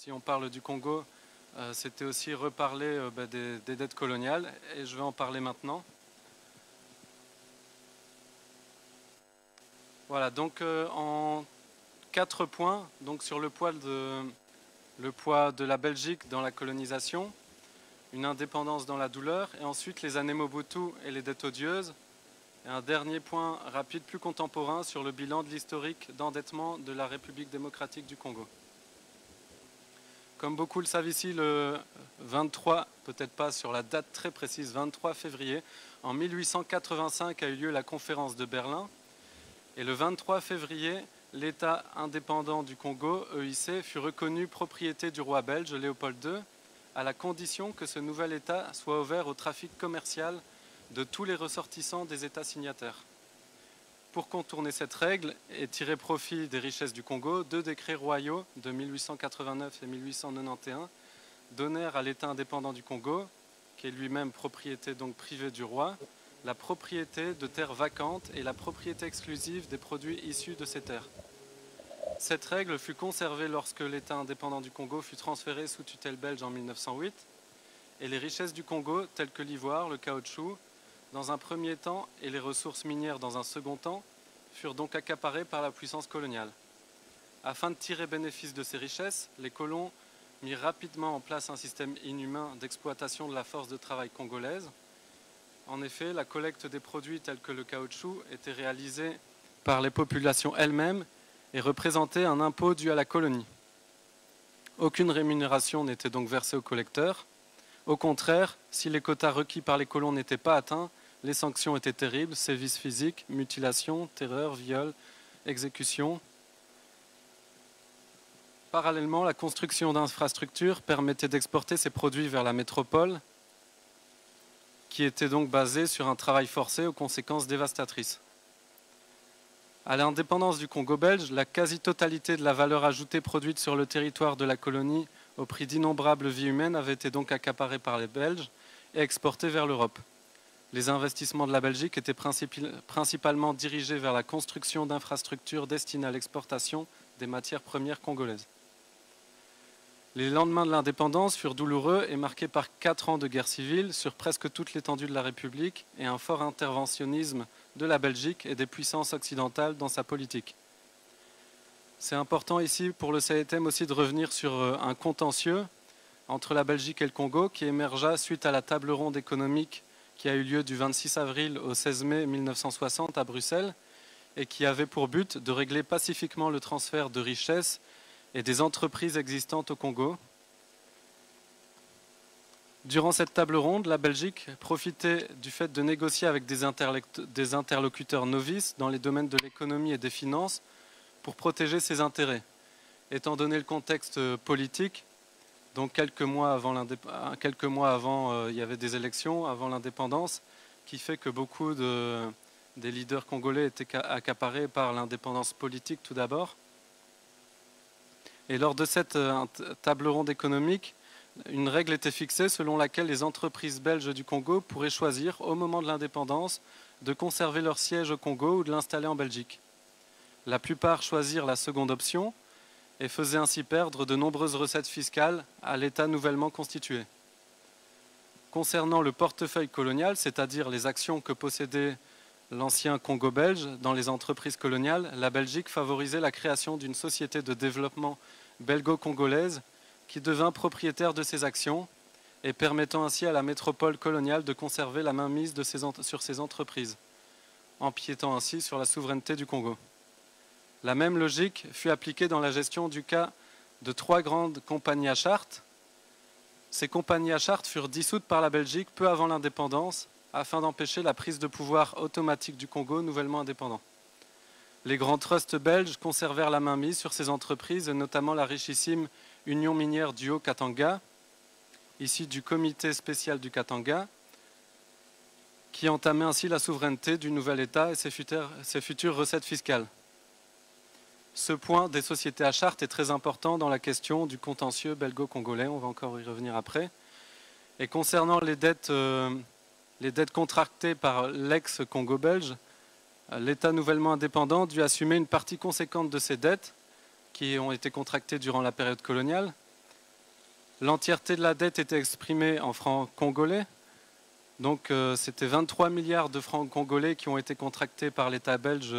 Si on parle du Congo, euh, c'était aussi reparler euh, bah, des, dettes coloniales, et je vais en parler maintenant. Voilà, donc euh, en quatre points, donc sur le poids, de, le poids de la Belgique dans la colonisation, une indépendance dans la douleur, et ensuite les années Mobutu et les dettes odieuses, et un dernier point rapide, plus contemporain, sur le bilan de l'historique d'endettement de la République démocratique du Congo. Comme beaucoup le savent ici, le 23, peut-être pas sur la date très précise, 23 février, en 1885 a eu lieu la conférence de Berlin. Et le 23 février, l'État indépendant du Congo, EIC, fut reconnu propriété du roi belge Léopold II, à la condition que ce nouvel État soit ouvert au trafic commercial de tous les ressortissants des États signataires pour contourner cette règle et tirer profit des richesses du Congo, deux décrets royaux de 1889 et 1891 donnèrent à l'État indépendant du Congo, qui est lui-même propriété donc privée du roi, la propriété de terres vacantes et la propriété exclusive des produits issus de ces terres. Cette règle fut conservée lorsque l'État indépendant du Congo fut transféré sous tutelle belge en 1908, et les richesses du Congo, telles que l'ivoire, le caoutchouc, dans un premier temps et les ressources minières dans un second temps, furent donc accaparées par la puissance coloniale. Afin de tirer bénéfice de ces richesses, les colons mirent rapidement en place un système inhumain d'exploitation de la force de travail congolaise. En effet, la collecte des produits tels que le caoutchouc était réalisée par les populations elles-mêmes et représentait un impôt dû à la colonie. Aucune rémunération n'était donc versée aux collecteurs. Au contraire, si les quotas requis par les colons n'étaient pas atteints, les sanctions étaient terribles, sévices physiques, mutilations, terreur, viols, exécutions. Parallèlement, la construction d'infrastructures permettait d'exporter ces produits vers la métropole, qui était donc basée sur un travail forcé aux conséquences dévastatrices. À l'indépendance du Congo belge, la quasi-totalité de la valeur ajoutée produite sur le territoire de la colonie au prix d'innombrables vies humaines avait été donc accaparée par les Belges et exportée vers l'Europe. Les investissements de la Belgique étaient principalement dirigés vers la construction d'infrastructures destinées à l'exportation des matières premières congolaises. Les lendemains de l'indépendance furent douloureux et marqués par quatre ans de guerre civile sur presque toute l'étendue de la République et un fort interventionnisme de la Belgique et des puissances occidentales dans sa politique. C'est important ici pour le CETM aussi de revenir sur euh, un contentieux entre la Belgique et le Congo qui émergea suite à la table ronde économique qui a eu lieu du 26 avril au 16 mai 1960 à Bruxelles et qui avait pour but de régler pacifiquement le transfert de richesses et des entreprises existantes au Congo. Durant cette table ronde, la Belgique profitait du fait de négocier avec des interlocuteurs novices dans les domaines de l'économie et des finances pour protéger ses intérêts. Étant donné le contexte euh, politique, donc quelques mois avant, euh, quelques mois avant euh, il y avait des élections, avant l'indépendance, qui fait que beaucoup de, des leaders congolais étaient accaparés par l'indépendance politique tout d'abord. Et lors de cette euh, table ronde économique, une règle était fixée selon laquelle les entreprises belges du Congo pourraient choisir, au moment de l'indépendance, de conserver leur siège au Congo ou de l'installer en Belgique. La plupart choisirent la seconde option, et faisait ainsi perdre de nombreuses recettes fiscales à l'État nouvellement constitué. Concernant le portefeuille colonial, c'est-à-dire les actions que possédait l'ancien Congo belge dans les entreprises coloniales, la Belgique favorisait la création d'une société de développement belgo-congolaise qui devint propriétaire de ces actions et permettant ainsi à la métropole coloniale de conserver la mainmise sur ses entreprises, empiétant ainsi sur la souveraineté du Congo. La même logique fut appliquée dans la gestion du cas de trois grandes compagnies à charte. Ces compagnies à charte furent dissoutes par la Belgique peu avant l'indépendance afin d'empêcher la prise de pouvoir automatique du Congo nouvellement indépendant. Les grands trusts belges conservèrent la mainmise sur ces entreprises, notamment la richissime Union minière du Haut-Katanga, ici du comité spécial du Katanga, qui entamait ainsi la souveraineté du nouvel État et ses futures recettes fiscales ce point des sociétés à charte est très important dans la question du contentieux belgo-congolais, on va encore y revenir après. Et concernant les dettes, euh, les dettes contractées par l'ex-Congo belge, euh, l'État nouvellement indépendant dû assumer une partie conséquente de ces dettes qui ont été contractées durant la période coloniale. L'entièreté de la dette était exprimée en francs congolais, donc euh, c'était 23 milliards de francs congolais qui ont été contractés par l'État belge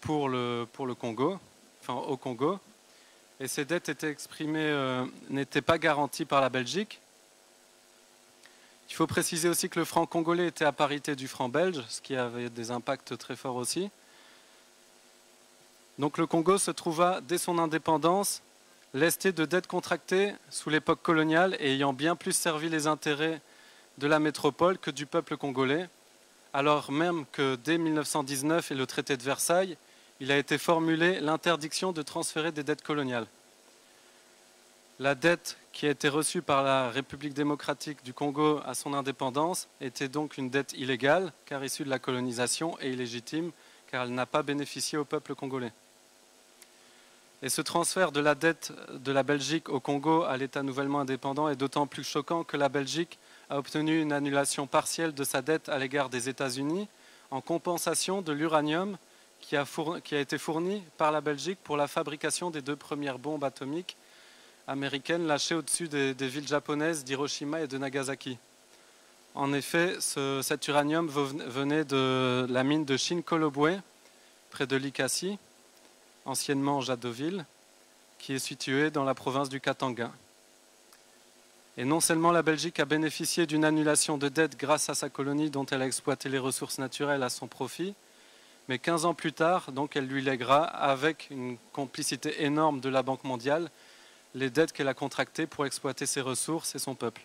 pour le, pour le Congo, enfin au Congo. Et ces dettes étaient exprimées, euh, n'étaient pas garanties par la Belgique. Il faut préciser aussi que le franc congolais était à parité du franc belge, ce qui avait des impacts très forts aussi. Donc le Congo se trouva, dès son indépendance, lesté de dettes contractées sous l'époque coloniale et ayant bien plus servi les intérêts de la métropole que du peuple congolais, alors même que dès 1919 et le traité de Versailles, il a été formulé l'interdiction de transférer des dettes coloniales. La dette qui a été reçue par la République démocratique du Congo à son indépendance était donc une dette illégale, car issue de la colonisation, et illégitime, car elle n'a pas bénéficié au peuple congolais. Et ce transfert de la dette de la Belgique au Congo à l'État nouvellement indépendant est d'autant plus choquant que la Belgique a obtenu une annulation partielle de sa dette à l'égard des États-Unis en compensation de l'uranium qui a, qui a été fournie par la Belgique pour la fabrication des deux premières bombes atomiques américaines lâchées au-dessus des, villes japonaises d'Hiroshima et de Nagasaki. En effet, cet uranium venait de la mine de Shinkolobwe, près de Likasi, anciennement Jadoville, qui est située dans la province du Katanga. Et non seulement la Belgique a bénéficié d'une annulation de dette grâce à sa colonie dont elle a exploité les ressources naturelles à son profit, mais 15 ans plus tard, donc, elle lui lèguera, avec une complicité énorme de la Banque mondiale, les dettes qu'elle a contractées pour exploiter ses ressources et son peuple.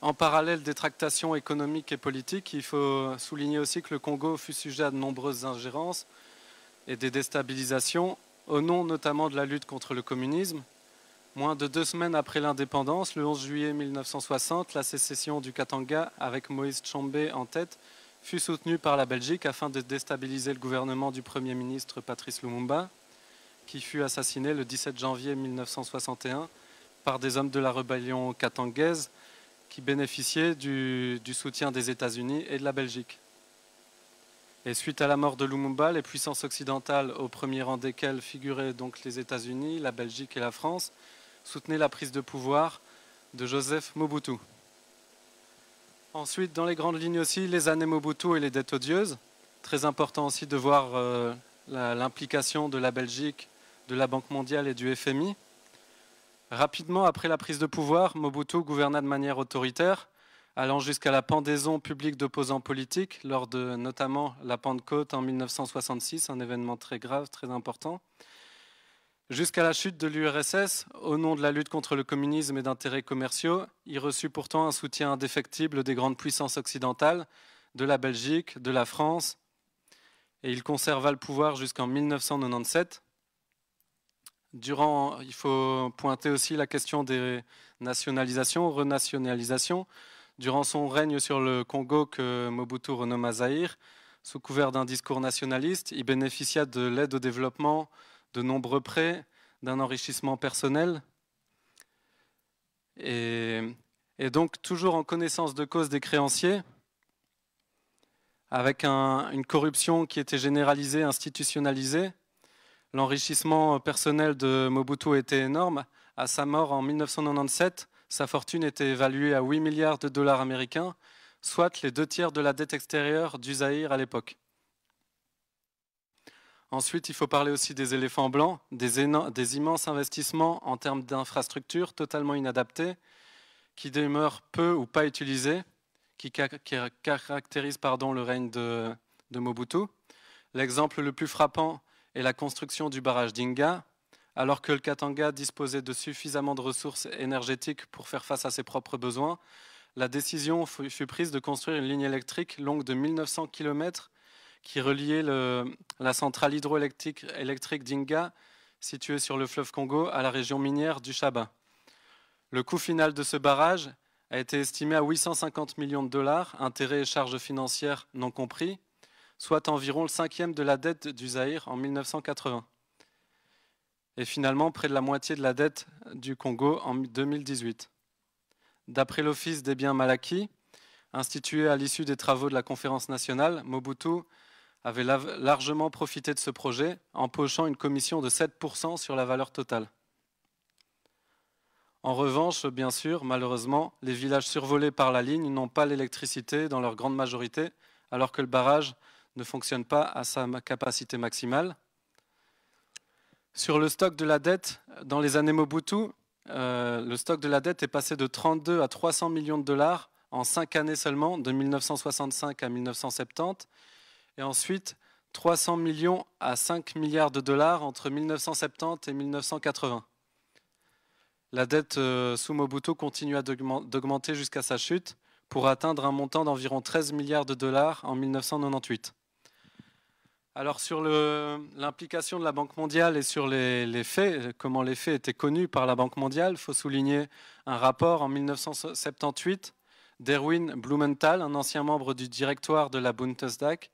En parallèle des tractations économiques et politiques, il faut souligner aussi que le Congo fut sujet à de nombreuses ingérences et des déstabilisations, au nom notamment de la lutte contre le communisme. Moins de deux semaines après l'indépendance, le 11 juillet 1960, la sécession du Katanga, avec Moïse Tshombe en tête, fut soutenu par la Belgique afin de déstabiliser le gouvernement du Premier ministre Patrice Lumumba, qui fut assassiné le 17 janvier 1961 par des hommes de la rébellion katangaise qui bénéficiaient du, soutien des États-Unis et de la Belgique. Et suite à la mort de Lumumba, les puissances occidentales, au premier rang desquelles figuraient donc les États-Unis, la Belgique et la France, soutenaient la prise de pouvoir de Joseph Mobutu. Ensuite, dans les grandes lignes aussi, les années Mobutu et les dettes odieuses. Très important aussi de voir euh, l'implication de la Belgique, de la Banque mondiale et du FMI. Rapidement, après la prise de pouvoir, Mobutu gouverna de manière autoritaire, allant jusqu'à la pendaison publique d'opposants politiques, lors de notamment la Pentecôte en 1966, un événement très grave, très important. Jusqu'à la chute de l'URSS, au nom de la lutte contre le communisme et d'intérêts commerciaux, il reçut pourtant un soutien indéfectible des grandes puissances occidentales, de la Belgique, de la France, et il conserva le pouvoir jusqu'en 1997. Durant, il faut pointer aussi la question des nationalisations, renationalisations. Durant son règne sur le Congo que Mobutu renomma Zahir, sous couvert d'un discours nationaliste, il bénéficia de l'aide au développement, de nombreux prêts, d'un enrichissement personnel. Et, donc toujours en connaissance de cause des créanciers, avec une corruption qui était généralisée, institutionnalisée. L'enrichissement personnel de Mobutu était énorme. À sa mort en 1997, sa fortune était évaluée à 8 milliards de dollars américains, soit les deux tiers de la dette extérieure du Zaïre à l'époque. Ensuite, il faut parler aussi des éléphants blancs, des, immenses investissements en termes d'infrastructures totalement inadaptés, qui demeurent peu ou pas utilisées, qui, caractérisent pardon, le règne de, de Mobutu. L'exemple le plus frappant est la construction du barrage d'Inga, alors que le Katanga disposait de suffisamment de ressources énergétiques pour faire face à ses propres besoins. La décision fut prise de construire une ligne électrique longue de 1900 km qui reliait la centrale hydroélectrique d'Inga, située sur le fleuve Congo, à la région minière du Chaba. Le coût final de ce barrage a été estimé à 850 millions de dollars, intérêts et charges financières non compris, soit environ le cinquième de la dette du Zaïre en 1980. Et finalement, près de la moitié de la dette du Congo en 2018. D'après l'Office des biens mal institué à l'issue des travaux de la conférence nationale, Mobutu avait largement profité de ce projet, empochant une commission de 7% sur la valeur totale. En revanche, bien sûr, malheureusement, les villages survolés par la ligne n'ont pas l'électricité dans leur grande majorité, alors que le barrage ne fonctionne pas à sa capacité maximale. Sur le stock de la dette, dans les années Mobutu, euh, le stock de la dette est passé de 32 à 300 millions de dollars en cinq années seulement, de 1965 à 1970, et ensuite 300 millions à 5 milliards de dollars entre 1970 et 1980. La dette euh, sous Mobutu continua d'augmenter jusqu'à sa chute pour atteindre un montant d'environ 13 milliards de dollars en 1998. Alors sur l'implication de la Banque mondiale et sur les, faits, comment les faits étaient connus par la Banque mondiale, il faut souligner un rapport en 1978 d'Erwin Blumenthal, un ancien membre du directoire de la Bundesbank,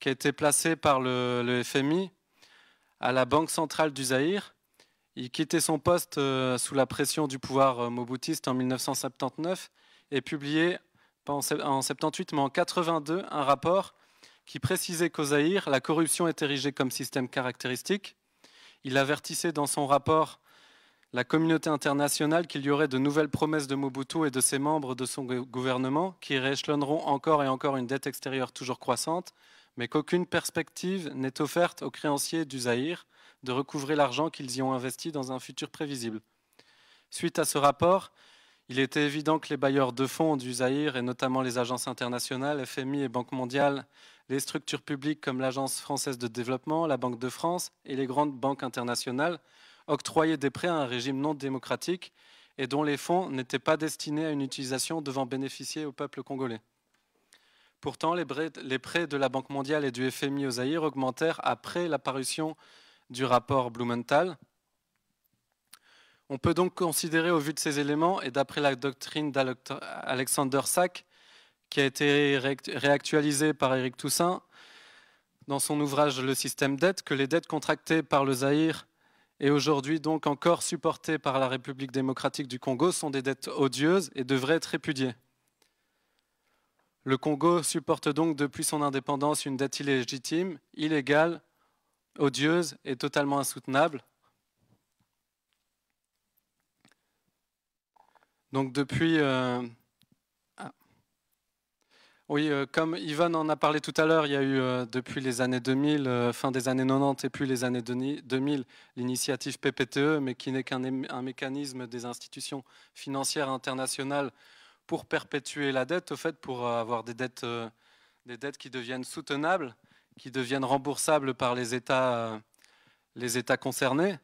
qui a été placé par le, FMI à la Banque centrale du Zaïre. Il quittait son poste euh, sous la pression du pouvoir euh, mobutiste en 1979 et publiait, pas en 78, mais en 82, un rapport qui précisait qu'au Zaïre, la corruption est érigée comme système caractéristique. Il avertissait dans son rapport la communauté internationale qu'il y aurait de nouvelles promesses de Mobutu et de ses membres de son gouvernement qui rééchelonneront encore et encore une dette extérieure toujours croissante, mais qu'aucune perspective n'est offerte aux créanciers du Zaïre de recouvrer l'argent qu'ils y ont investi dans un futur prévisible. Suite à ce rapport, il était évident que les bailleurs de fonds du Zaïre et notamment les agences internationales, FMI et Banque mondiale, les structures publiques comme l'Agence française de développement, la Banque de France et les grandes banques internationales, octroyaient des prêts à un régime non démocratique et dont les fonds n'étaient pas destinés à une utilisation devant bénéficier au peuple congolais. Pourtant, les prêts, de la Banque mondiale et du FMI au Zaïre augmentèrent après l'apparition du rapport Blumenthal. On peut donc considérer, au vu de ces éléments, et d'après la doctrine d'Alexander Sack, qui a été réactualisée par Éric Toussaint dans son ouvrage Le système dette, que les dettes contractées par le Zaïre et aujourd'hui donc encore supportées par la République démocratique du Congo sont des dettes odieuses et devraient être répudiées. Le Congo supporte donc depuis son indépendance une dette illégitime, illégale, odieuse et totalement insoutenable. Donc depuis... Euh, ah. Oui, euh, comme Yvonne en a parlé tout à l'heure, il y a eu euh, depuis les années 2000, fin des années 90 et puis les années 2000, l'initiative PPTE, mais qui n'est qu'un mécanisme des institutions financières internationales pour perpétuer la dette, au fait, pour euh, avoir des dettes, euh, des dettes qui deviennent soutenables, qui deviennent remboursables par les États, euh, les États concernés.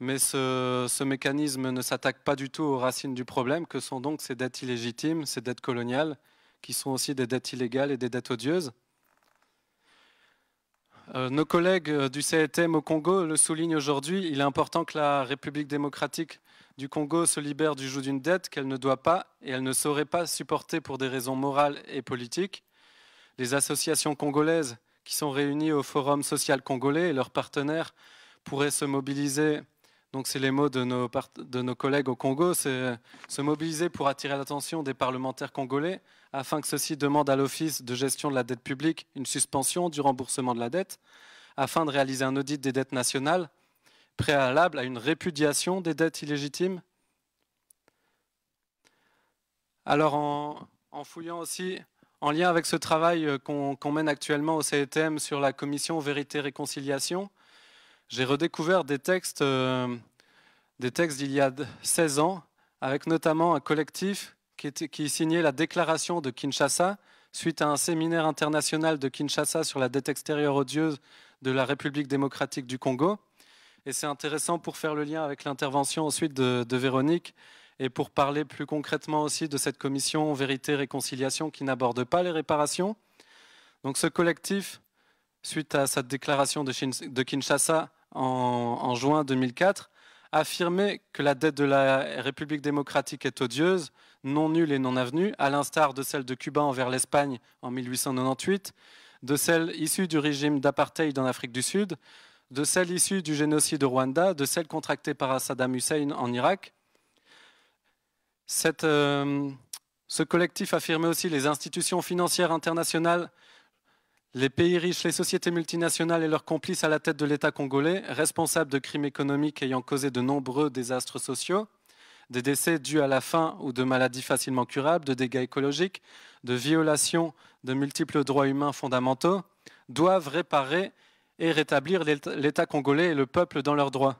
Mais ce, mécanisme ne s'attaque pas du tout aux racines du problème, que sont donc ces dettes illégitimes, ces dettes coloniales, qui sont aussi des dettes illégales et des dettes odieuses. nos collègues du CETM au Congo le soulignent aujourd'hui, il est important que la République démocratique du Congo se libère du joug d'une dette qu'elle ne doit pas et elle ne saurait pas supporter pour des raisons morales et politiques. Les associations congolaises qui sont réunies au Forum social congolais et leurs partenaires pourraient se mobiliser, donc c'est les mots de nos, collègues au Congo, euh, se mobiliser pour attirer l'attention des parlementaires congolais afin que ceux-ci demandent à l'Office de gestion de la dette publique une suspension du remboursement de la dette afin de réaliser un audit des dettes nationales préalable à une répudiation des dettes illégitimes Alors en, fouillant aussi, en lien avec ce travail euh, qu'on mène actuellement au CETM sur la commission Vérité-Réconciliation, j'ai redécouvert des textes, euh, d'il y a 16 ans, avec notamment un collectif qui, signait la déclaration de Kinshasa suite à un séminaire international de Kinshasa sur la dette extérieure odieuse de la République démocratique du Congo. Et c'est intéressant pour faire le lien avec l'intervention ensuite de, Véronique et pour parler plus concrètement aussi de cette commission Vérité-Réconciliation qui n'aborde pas les réparations. Donc ce collectif, suite à sa déclaration de, Kinshasa en, en juin 2004, affirmait que la dette de la République démocratique est odieuse, non nulle et non avenue, à l'instar de celle de Cuba envers l'Espagne en 1898, de celle issue du régime d'apartheid en Afrique du Sud, de celles issues du génocide au Rwanda, de celles contractées par Saddam Hussein en Irak. Euh, ce collectif affirmait aussi les institutions financières internationales, les pays riches, les sociétés multinationales et leurs complices à la tête de l'État congolais, responsables de crimes économiques ayant causé de nombreux désastres sociaux, des décès dus à la faim ou de maladies facilement curables, de dégâts écologiques, de violations de multiples droits humains fondamentaux, doivent réparer et rétablir l'État congolais et le peuple dans leurs droits.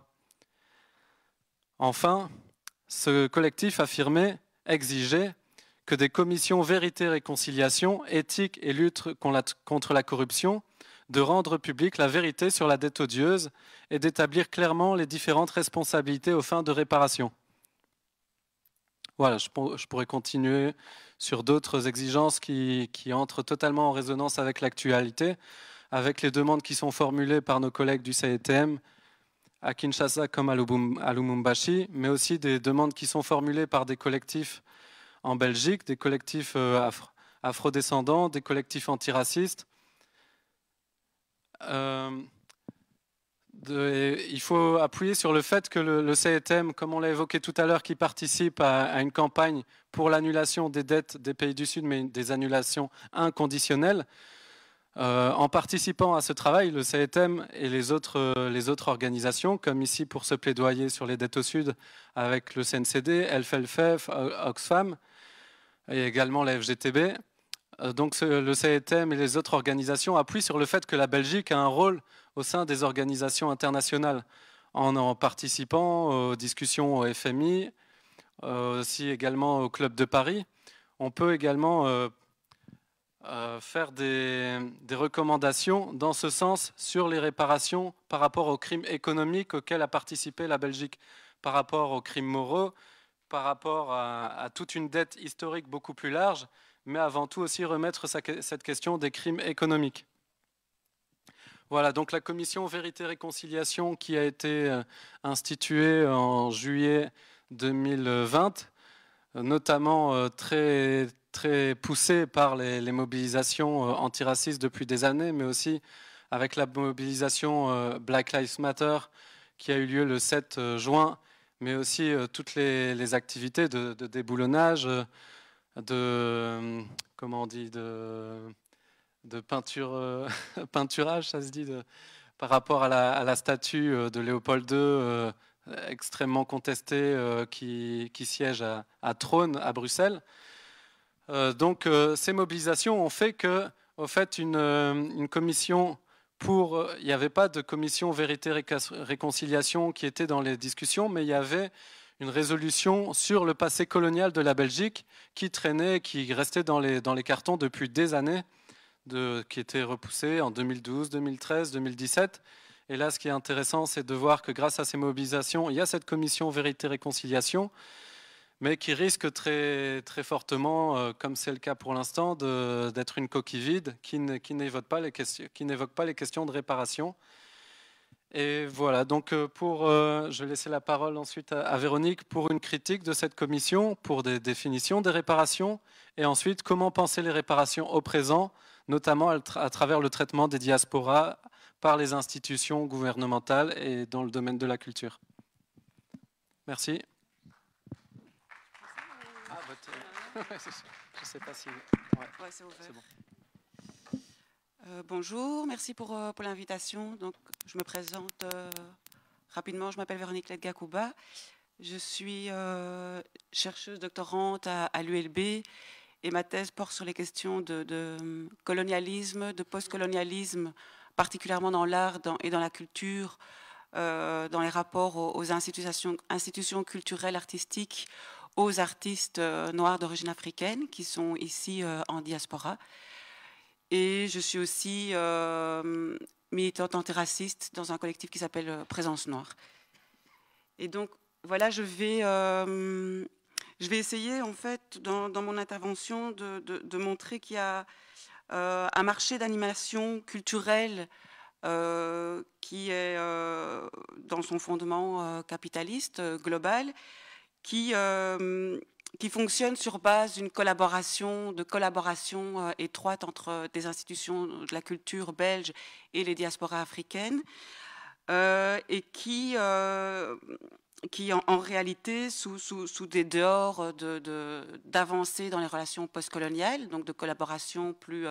Enfin, ce collectif affirmait, exigeait que des commissions vérité, réconciliation, éthique et lutte contre la corruption, de rendre publique la vérité sur la dette odieuse et d'établir clairement les différentes responsabilités aux fins de réparation. Voilà, je, pourrais continuer sur d'autres exigences qui, qui entrent totalement en résonance avec l'actualité avec les demandes qui sont formulées par nos collègues du CETM à Kinshasa comme à Lumumbashi, mais aussi des demandes qui sont formulées par des collectifs en Belgique, des collectifs euh, afrodescendants, des collectifs antiracistes. Euh, il faut appuyer sur le fait que le, CETM, comme on l'a évoqué tout à l'heure, qui participe à, une campagne pour l'annulation des dettes des pays du Sud, mais des annulations inconditionnelles, euh, en participant à ce travail, le CETM et les autres, euh, les autres organisations, comme ici pour ce plaidoyer sur les dettes au Sud avec le CNCD, LFLF, Oxfam et également la FGTB, euh, donc le CETM et les autres organisations appuient sur le fait que la Belgique a un rôle au sein des organisations internationales en, en participant aux discussions au FMI, aussi également au Club de Paris. On peut également euh, faire des, recommandations dans ce sens sur les réparations par rapport aux crimes économiques auxquels a participé la Belgique, par rapport aux crimes moraux, par rapport à, toute une dette historique beaucoup plus large, mais avant tout aussi remettre cette question des crimes économiques. Voilà, donc la commission Vérité-Réconciliation qui a été euh, instituée en juillet 2020, notamment euh, très très poussé par les, mobilisations euh, antiracistes depuis des années, mais aussi avec la mobilisation euh, Black Lives Matter qui a eu lieu le 7 euh, juin, mais aussi toutes les, activités de, déboulonnage, de comment on dit, de, peinturage, ça se dit, par rapport à la, statue de Léopold II extrêmement contestée qui, siège à, à Trône à Bruxelles. Euh, donc euh, ces mobilisations ont fait que, fait, euh, une, commission pour, il n'y avait pas de commission vérité réconciliation qui était dans les discussions, mais il y avait une résolution sur le passé colonial de la Belgique qui traînait, qui restait dans les, dans les cartons depuis des années, qui était repoussée en 2012, 2013, 2017. Et là, ce qui est intéressant, c'est de voir que grâce à ces mobilisations, il y a cette commission vérité réconciliation mais qui risque très, très fortement, euh, comme c'est le cas pour l'instant, d'être une coquille vide qui n'évoque pas, les questions, pas les questions de réparation. Et voilà, donc euh, pour, euh, je vais laisser la parole ensuite à, Véronique pour une critique de cette commission, pour des définitions des réparations, et ensuite comment penser les réparations au présent, notamment à travers le traitement des diasporas par les institutions gouvernementales et dans le domaine de la culture. Merci. bonjour, merci euh, pour, l'invitation. Donc, je me présente euh, rapidement. Je m'appelle Véronique Ledgakouba. Je suis euh, chercheuse doctorante à, l'ULB et ma thèse porte sur les questions de, hum, colonialisme, de postcolonialisme, particulièrement dans l'art et dans la culture, dans les rapports aux, institutions, institutions culturelles, artistiques, aux artistes euh, noirs d'origine africaine qui sont ici euh, en diaspora. Et je suis aussi euh, militante antiraciste dans un collectif qui s'appelle Présence Noire. Et donc, voilà, je vais, je vais essayer, en fait, dans, mon intervention, de, de, montrer qu'il y a un marché d'animation culturelle qui est, dans son fondement capitaliste, global, euh, qui, fonctionne sur base d'une collaboration, euh, étroite entre euh, des institutions de la culture belge et les diasporas africaines, et qui, qui en, réalité, sous, des dehors d'avancées dans les relations postcoloniales, donc de collaboration plus,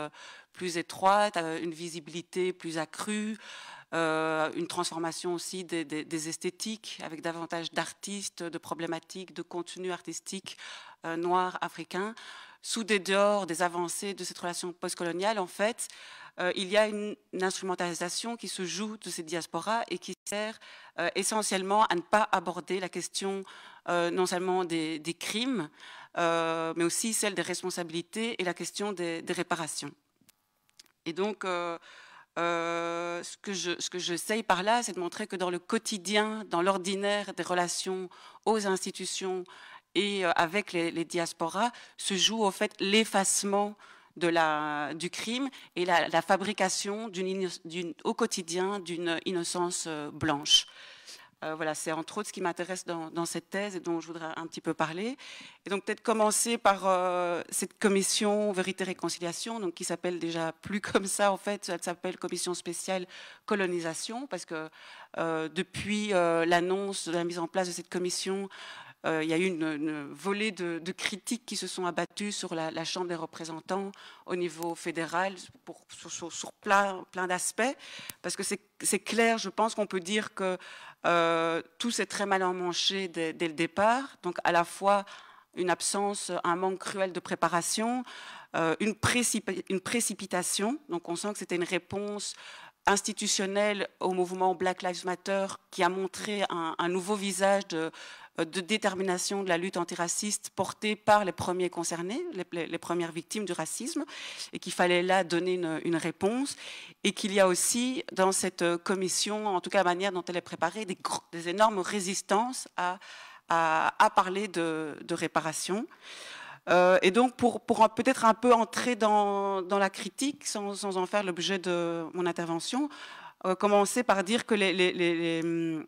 plus étroite, une visibilité plus accrue, euh, une transformation aussi des, esthétiques avec davantage d'artistes, de problématiques, de contenus artistiques euh, noirs africains. Sous des dehors des avancées de cette relation postcoloniale, en fait, euh, il y a une, instrumentalisation qui se joue de ces diasporas et qui sert essentiellement à ne pas aborder la question non seulement des, crimes, mais aussi celle des responsabilités et la question des, des réparations. Et donc, euh, ce que je ce j'essaye par là, c'est de montrer que dans le quotidien, dans l'ordinaire des relations aux institutions et euh, avec les, diasporas, se joue au fait l'effacement du crime et la, fabrication au quotidien d'une innocence euh, blanche. Euh, voilà, c'est entre autres ce qui m'intéresse dans, cette thèse et dont je voudrais un petit peu parler. Et donc peut-être commencer par euh, cette commission Vérité Réconciliation, donc qui s'appelle déjà plus comme ça en fait, elle s'appelle Commission spéciale colonisation, parce que euh, depuis l'annonce de la mise en place de cette commission, il y a eu une, volée de, critiques qui se sont abattues sur la, Chambre des représentants au niveau fédéral pour, sur, plein d'aspects, parce que c'est clair, je pense qu'on peut dire que euh, tout s'est très mal emmanché dès, dès, le départ, donc à la fois une absence, un manque cruel de préparation, euh, une, précipitation, donc on sent que c'était une réponse institutionnelle au mouvement Black Lives Matter qui a montré un nouveau visage de, euh, de détermination de la lutte antiraciste portée par les premiers concernés, les, premières victimes du racisme, et qu'il fallait là donner une, réponse, et qu'il y a aussi dans cette euh, commission, en tout cas la manière dont elle est préparée, des, énormes résistances à, à, parler de, réparation. Euh, et donc, pour, peut-être un peu entrer dans, la critique, sans, en faire l'objet de mon intervention, commencer par dire que les hum,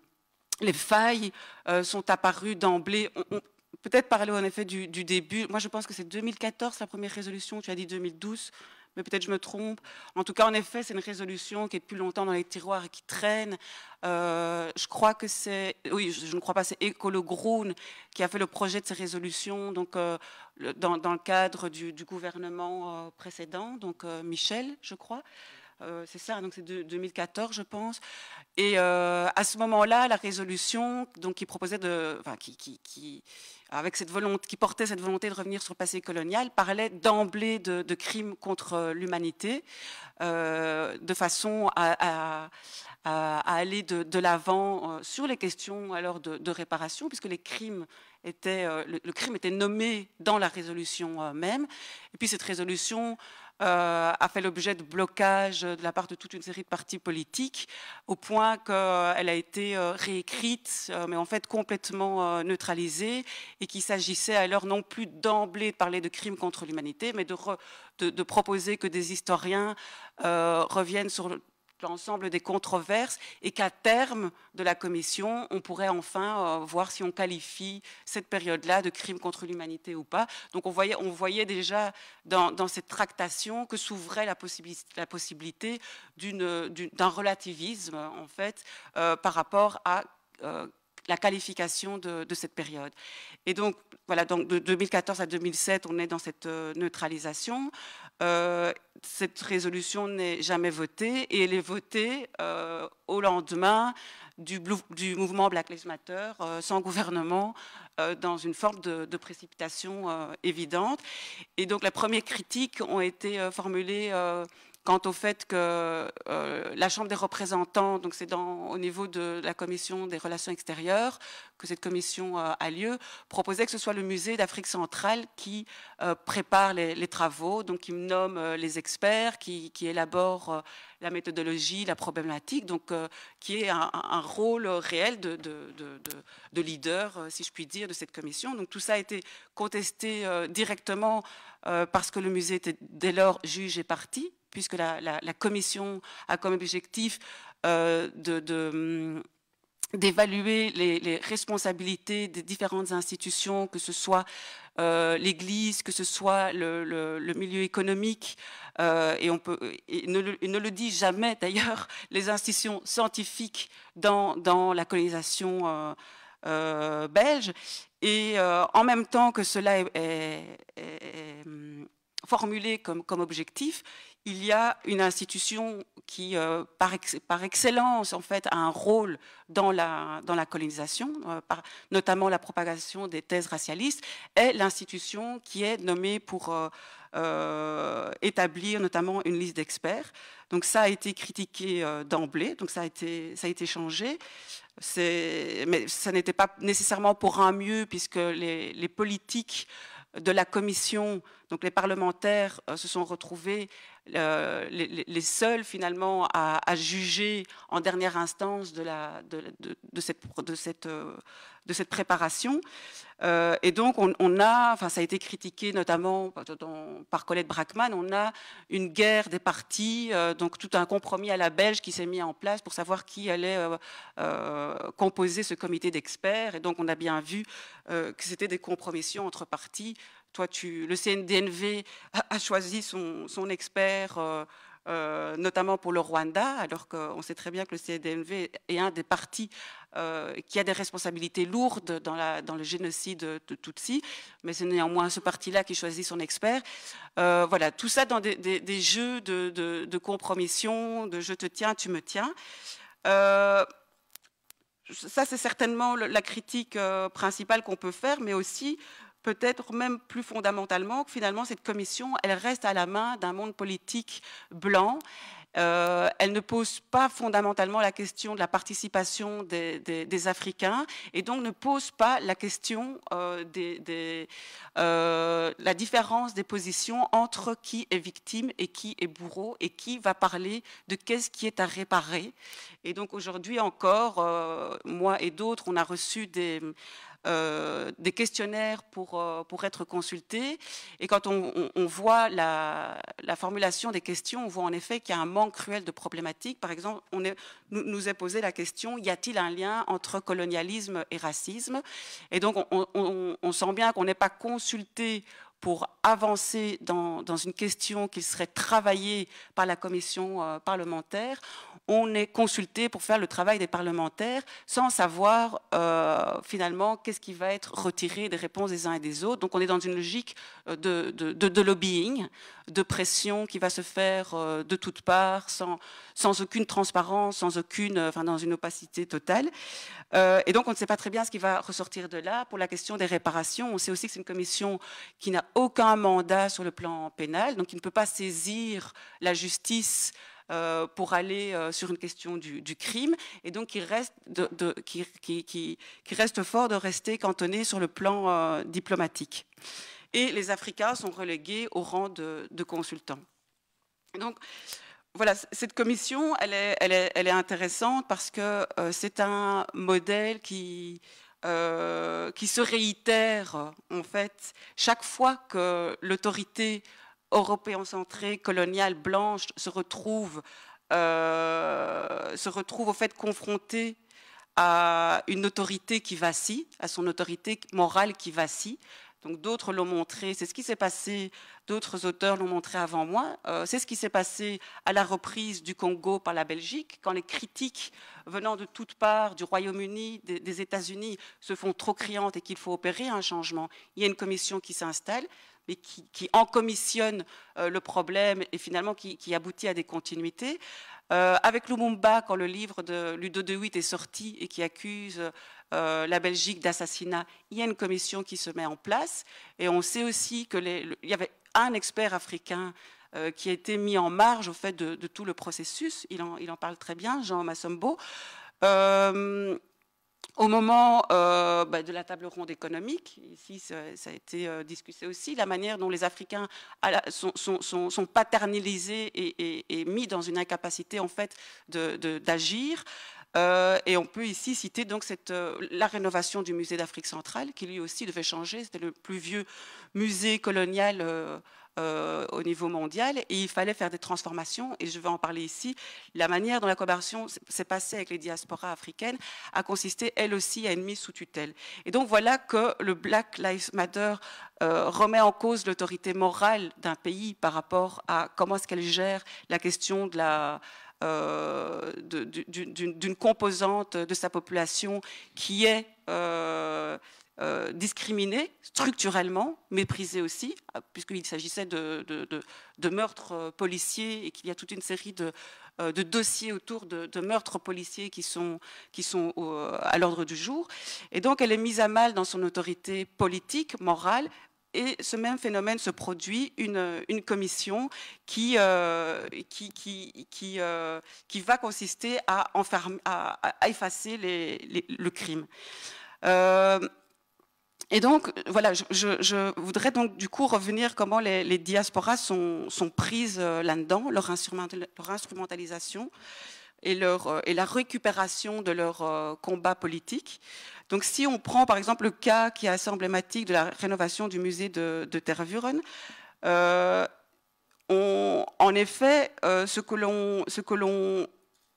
les failles euh, sont apparues d'emblée. On, peut-être parler en effet du, début. Moi, je pense que c'est 2014 la première résolution. Tu as dit 2012, mais peut-être je me trompe. En tout cas, en effet, c'est une résolution qui est depuis longtemps dans les tiroirs et qui traîne. Euh, je crois que c'est, oui, je, ne crois pas, c'est Écolo Groen qui a fait le projet de ces résolutions. Donc, euh, dans, le cadre du, gouvernement précédent, donc Michel, je crois. Euh, c'est ça, donc c'est 2014, je pense. Et euh, à ce moment-là, la résolution, donc qui proposait de, enfin, qui, avec cette volonté, qui portait cette volonté de revenir sur le passé colonial, parlait d'emblée de, crimes contre l'humanité, euh, de façon à, aller de, l'avant sur les questions alors de, réparation, puisque les crimes étaient, le, le, crime était nommé dans la résolution même. Et puis cette résolution euh, a fait l'objet de blocages de la part de toute une série de partis politiques, au point qu'elle a été euh, réécrite, euh, mais en fait complètement neutralisée, et qu'il s'agissait alors non plus d'emblée de parler de crimes contre l'humanité, mais de, de, proposer que des historiens reviennent sur l'ensemble des controverses et qu'à terme de la commission, on pourrait enfin euh, voir si on qualifie cette période-là de crime contre l'humanité ou pas. Donc on voyait, on voyait déjà dans, cette tractation que s'ouvrait la, possibilité, d'un relativisme en fait euh, par rapport à euh, la qualification de, cette période. Et donc, voilà, donc de 2014 à 2007, on est dans cette neutralisation. Euh, cette résolution n'est jamais votée et elle est votée euh, au lendemain du, du, mouvement Black Lives Matter euh, sans gouvernement dans une forme de, de précipitation évidente. Et donc la première critique ont été formulées quant au fait que euh, la Chambre des représentants, donc c'est au niveau de la commission des relations extérieures que cette commission euh, a lieu, proposait que ce soit le musée d'Afrique centrale qui euh, prépare les, travaux, donc qui nomme les experts, qui, qui élabore la méthodologie, la problématique, donc qui est un, rôle réel de, de, de, leader, si je puis dire, de cette commission. Donc tout ça a été contesté directement parce que le musée était dès lors juge et partie puisque la, commission a comme objectif euh, hum, d'évaluer les, responsabilités des différentes institutions, que ce soit euh, l'Église, que ce soit le, milieu économique, euh, et on ne, le, ne, dit jamais d'ailleurs, les institutions scientifiques dans, dans la colonisation belge. Et en même temps que cela est, hum, formulé comme objectif, il y a une institution qui, euh, par, excellence, en fait, a un rôle dans la, dans la colonisation, euh, par, notamment la propagation des thèses racialistes, est l'institution qui est nommée pour euh, établir notamment une liste d'experts. Donc ça a été critiqué d'emblée, donc ça a été, ça a été changé. Mais ça n'était pas nécessairement pour un mieux, puisque les, les politiques de la commission donc les parlementaires euh, se sont retrouvés euh, les, seuls finalement à, juger en dernière instance de, cette, préparation. Euh, et donc on, a, enfin ça a été critiqué notamment bah, par Colette Brackman, on a une guerre des partis, donc tout un compromis à la belge qui s'est mis en place pour savoir qui allait composer ce comité d'experts. Et donc on a bien vu que c'était des compromissions entre partis toi, tu, le CNDNV a, choisi son, expert. Euh, euh, notamment pour le Rwanda, alors qu'on sait très bien que le CNDNV est un des partis euh, qui a des responsabilités lourdes dans, la, dans le génocide de Tutsi, mais c'est néanmoins ce parti-là qui choisit son expert. voilà, tout ça dans des, jeux de, de, de, compromission, de je te tiens, tu me tiens. ça, c'est certainement la critique principale qu'on peut faire, mais aussi peut-être même plus fondamentalement que finalement cette commission, elle reste à la main d'un monde politique blanc. Euh, elle ne pose pas fondamentalement la question de la participation des, Africains et donc ne pose pas la question euh, de euh, la différence des positions entre qui est victime et qui est bourreau et qui va parler de qu'est-ce qui est à réparer. Et donc aujourd'hui encore, moi et d'autres, on a reçu des, euh, des questionnaires pour, euh, pour être consultés. Et quand on, voit la, formulation des questions, on voit en effet qu'il y a un manque cruel de problématiques. Par exemple, on est, nous, nous, est posé la question, y a-t-il un lien entre colonialisme et racisme Et donc, on, on sent bien qu'on n'est pas consulté pour avancer dans, une question qui serait travaillée par la commission euh, parlementaire, on est consulté pour faire le travail des parlementaires sans savoir euh, finalement qu'est-ce qui va être retiré des réponses des uns et des autres. Donc on est dans une logique euh, de lobbying de pression qui va se faire euh, de toutes parts, sans, aucune transparence, sans aucune, euh, enfin, dans une opacité totale. Euh, et donc, on ne sait pas très bien ce qui va ressortir de là. Pour la question des réparations, on sait aussi que c'est une commission qui n'a aucun mandat sur le plan pénal, donc qui ne peut pas saisir la justice pour aller sur une question du, crime, et donc qui reste, de, reste fort de rester cantonné sur le plan diplomatique et les Africains sont relégués au rang de, consultants. Donc, voilà, cette commission, elle est, intéressante parce que euh, c'est un modèle euh, qui, se réitère, en fait, chaque fois que l'autorité européenne centrée, coloniale, blanche, se retrouve, euh, se retrouve au fait confrontée à une autorité qui vacille, à son autorité morale qui vacille, donc d'autres l'ont montré, c'est ce qui s'est passé, d'autres auteurs l'ont montré avant moi, euh, c'est ce qui s'est passé à la reprise du Congo par la Belgique, quand les critiques venant de toutes parts, du Royaume-Uni, des, États-Unis, se font trop criantes et qu'il faut opérer un changement. Il y a une commission qui s'installe, mais qui, en commissionne euh, le problème et finalement qui aboutit à des continuités. Euh, avec Lumumba, quand le livre de Ludo de Witt est sorti et qui accuse euh, la Belgique d'assassinat, il y a une commission qui se met en place. Et on sait aussi qu'il y avait un expert africain euh, qui a été mis en marge au fait de, tout le processus. Il en, il en, parle très bien, Jean Massombo au moment euh, bah, de la table ronde économique, ici ça, a été euh, discuté aussi, la manière dont les Africains sont, paternalisés et, mis dans une incapacité en fait d'agir. Euh, et on peut ici citer donc cette, la rénovation du musée d'Afrique centrale, qui lui aussi devait changer. C'était le plus vieux musée colonial euh, au niveau mondial et il fallait faire des transformations et je vais en parler ici. La manière dont la coopération s'est passée avec les diasporas africaines a consisté elle aussi à une mise sous tutelle. Et donc voilà que le Black Lives Matter euh, remet en cause l'autorité morale d'un pays par rapport à comment est-ce qu'elle gère la question de la... Euh, d'une composante de sa population qui est euh, discriminée, structurellement, méprisée aussi, euh, puisqu'il s'agissait de, de, meurtres euh, policiers et qu'il y a toute une série de, dossiers autour de, meurtres policiers qui sont, qui sont à l'ordre du jour. Et donc elle est mise à mal dans son autorité politique, morale, et ce même phénomène se produit, une, commission qui, qui, qui, qui, va consister à, enfermer, à, effacer le crime. Et donc, euh, voilà, je, voudrais donc du coup revenir comment les, diasporas sont, prises euh, là-dedans, leur, instrumentalisation et, leur, euh, et la récupération de leur combat politique. Donc, si on prend par exemple le cas qui est assez emblématique de la rénovation du musée de, de Tervuren, on, en effet, ce que l'on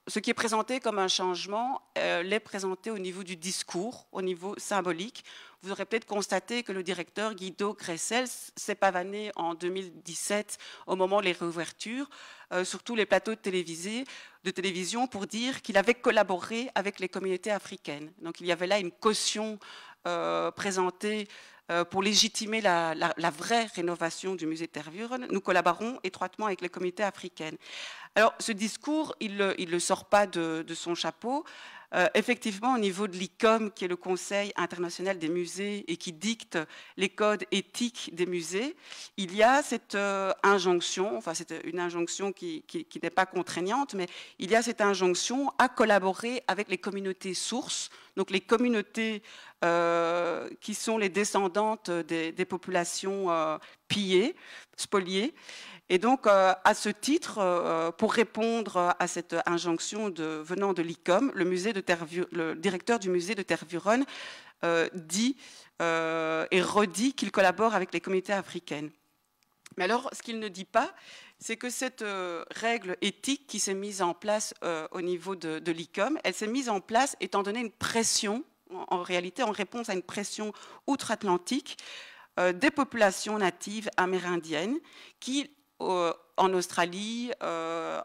ce qui est présenté comme un changement euh, l'est présenté au niveau du discours, au niveau symbolique. Vous aurez peut-être constaté que le directeur Guido Gressel s'est pavané en 2017 au moment des réouvertures euh, sur tous les plateaux de, télévision pour dire qu'il avait collaboré avec les communautés africaines. Donc il y avait là une caution euh, présentée euh, pour légitimer la, vraie rénovation du musée de Tervuren, nous collaborons étroitement avec les comités africains. Alors, ce discours, il ne sort pas de son chapeau. Euh, effectivement, au niveau de l'ICOM, qui est le Conseil international des musées et qui dicte les codes éthiques des musées, il y a cette euh, injonction, enfin c'est une injonction qui, n'est pas contraignante, mais il y a cette injonction à collaborer avec les communautés sources, donc les communautés euh, qui sont les descendantes des populations pillées, spoliées. Et donc, euh, à ce titre, euh, pour répondre à cette injonction venant de l'ICOM, le, directeur du musée de Tervuren euh, dit et redit qu'il collabore avec les communautés africaines. Mais alors, ce qu'il ne dit pas, c'est que cette règle éthique qui s'est mise en place au niveau de, l'ICOM, elle s'est mise en place étant donné une pression, en réalité en réponse à une pression outre-Atlantique, des populations natives amérindiennes qui en Australie, euh,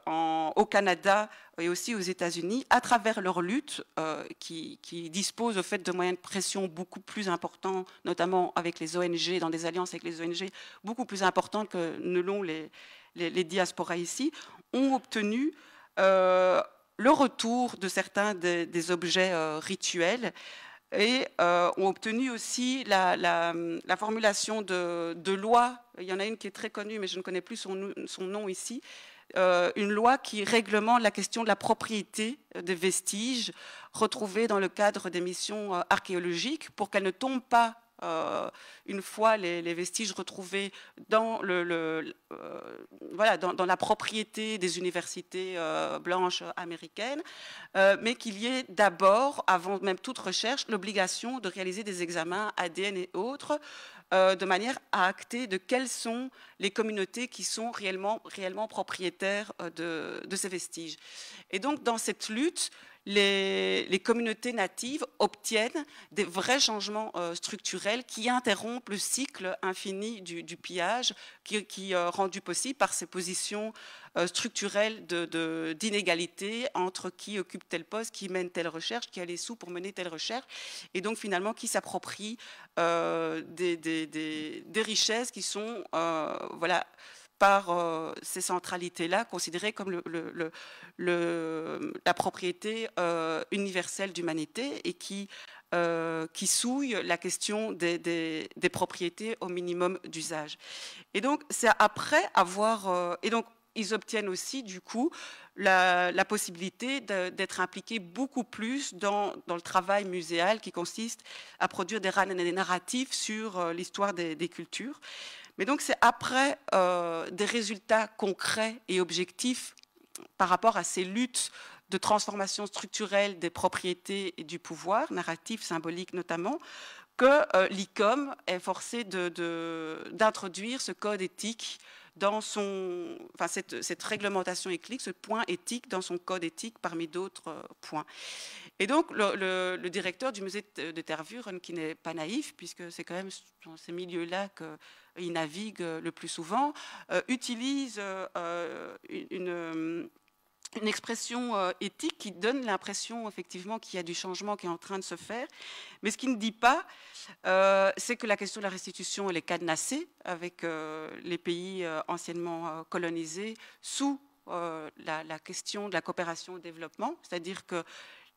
au Canada et aussi aux États-Unis, à travers leur lutte, euh, qui, dispose au fait de moyens de pression beaucoup plus importants, notamment avec les ONG, dans des alliances avec les ONG, beaucoup plus importantes que ne l'ont les, les, diasporas ici, ont obtenu euh, le retour de certains des, objets rituels et ont obtenu aussi la, formulation de lois euh, il y en a une qui est très connue, mais je ne connais plus son, nom ici, euh, une loi qui réglemente la question de la propriété euh, des vestiges retrouvés dans le cadre des missions archéologiques pour qu'elles ne tombent pas une fois les, vestiges retrouvés dans, la propriété des universités blanches américaines, mais qu'il y ait d'abord, avant même toute recherche, l'obligation de réaliser des examens ADN et autres euh, de manière à acter de quelles sont les communautés qui sont réellement, réellement propriétaires euh, de ces vestiges. Et donc, dans cette lutte, les, communautés natives obtiennent des vrais changements euh, structurels qui interrompent le cycle infini du, pillage, qui, qui euh, rendu possible par ces positions euh, structurelles d'inégalité entre qui occupe tel poste, qui mène telle recherche, qui a les sous pour mener telle recherche, et donc finalement qui s'approprie des, des, richesses qui sont voilà par euh, ces centralités-là, considérées comme la propriété euh, universelle d'humanité et qui, souillent euh, qui souille la question des, propriétés au minimum d'usage. Et donc, c'est après avoir... et donc, ils obtiennent aussi, du coup, la, possibilité d'être impliqués beaucoup plus dans, le travail muséal qui consiste à produire des, narratifs sur l'histoire des cultures. Mais donc c'est après euh, des résultats concrets et objectifs par rapport à ces luttes de transformation structurelle des propriétés et du pouvoir, narratif, symbolique notamment, que euh, l'ICOM est forcé d'introduire ce code éthique dans son, enfin, cette, cette, réglementation éthique, ce point éthique dans son code éthique parmi d'autres euh, points. Et donc, le, directeur du musée de Tervuren, qui n'est pas naïf, puisque c'est quand même dans ces milieux-là qu'il navigue euh, le plus souvent, euh, utilise une une expression euh, éthique qui donne l'impression effectivement qu'il y a du changement qui est en train de se faire. Mais ce qui ne dit pas, euh, c'est que la question de la restitution, elle est cadenassée avec euh, les pays anciennement colonisés sous la, question de la coopération au développement, c'est-à-dire que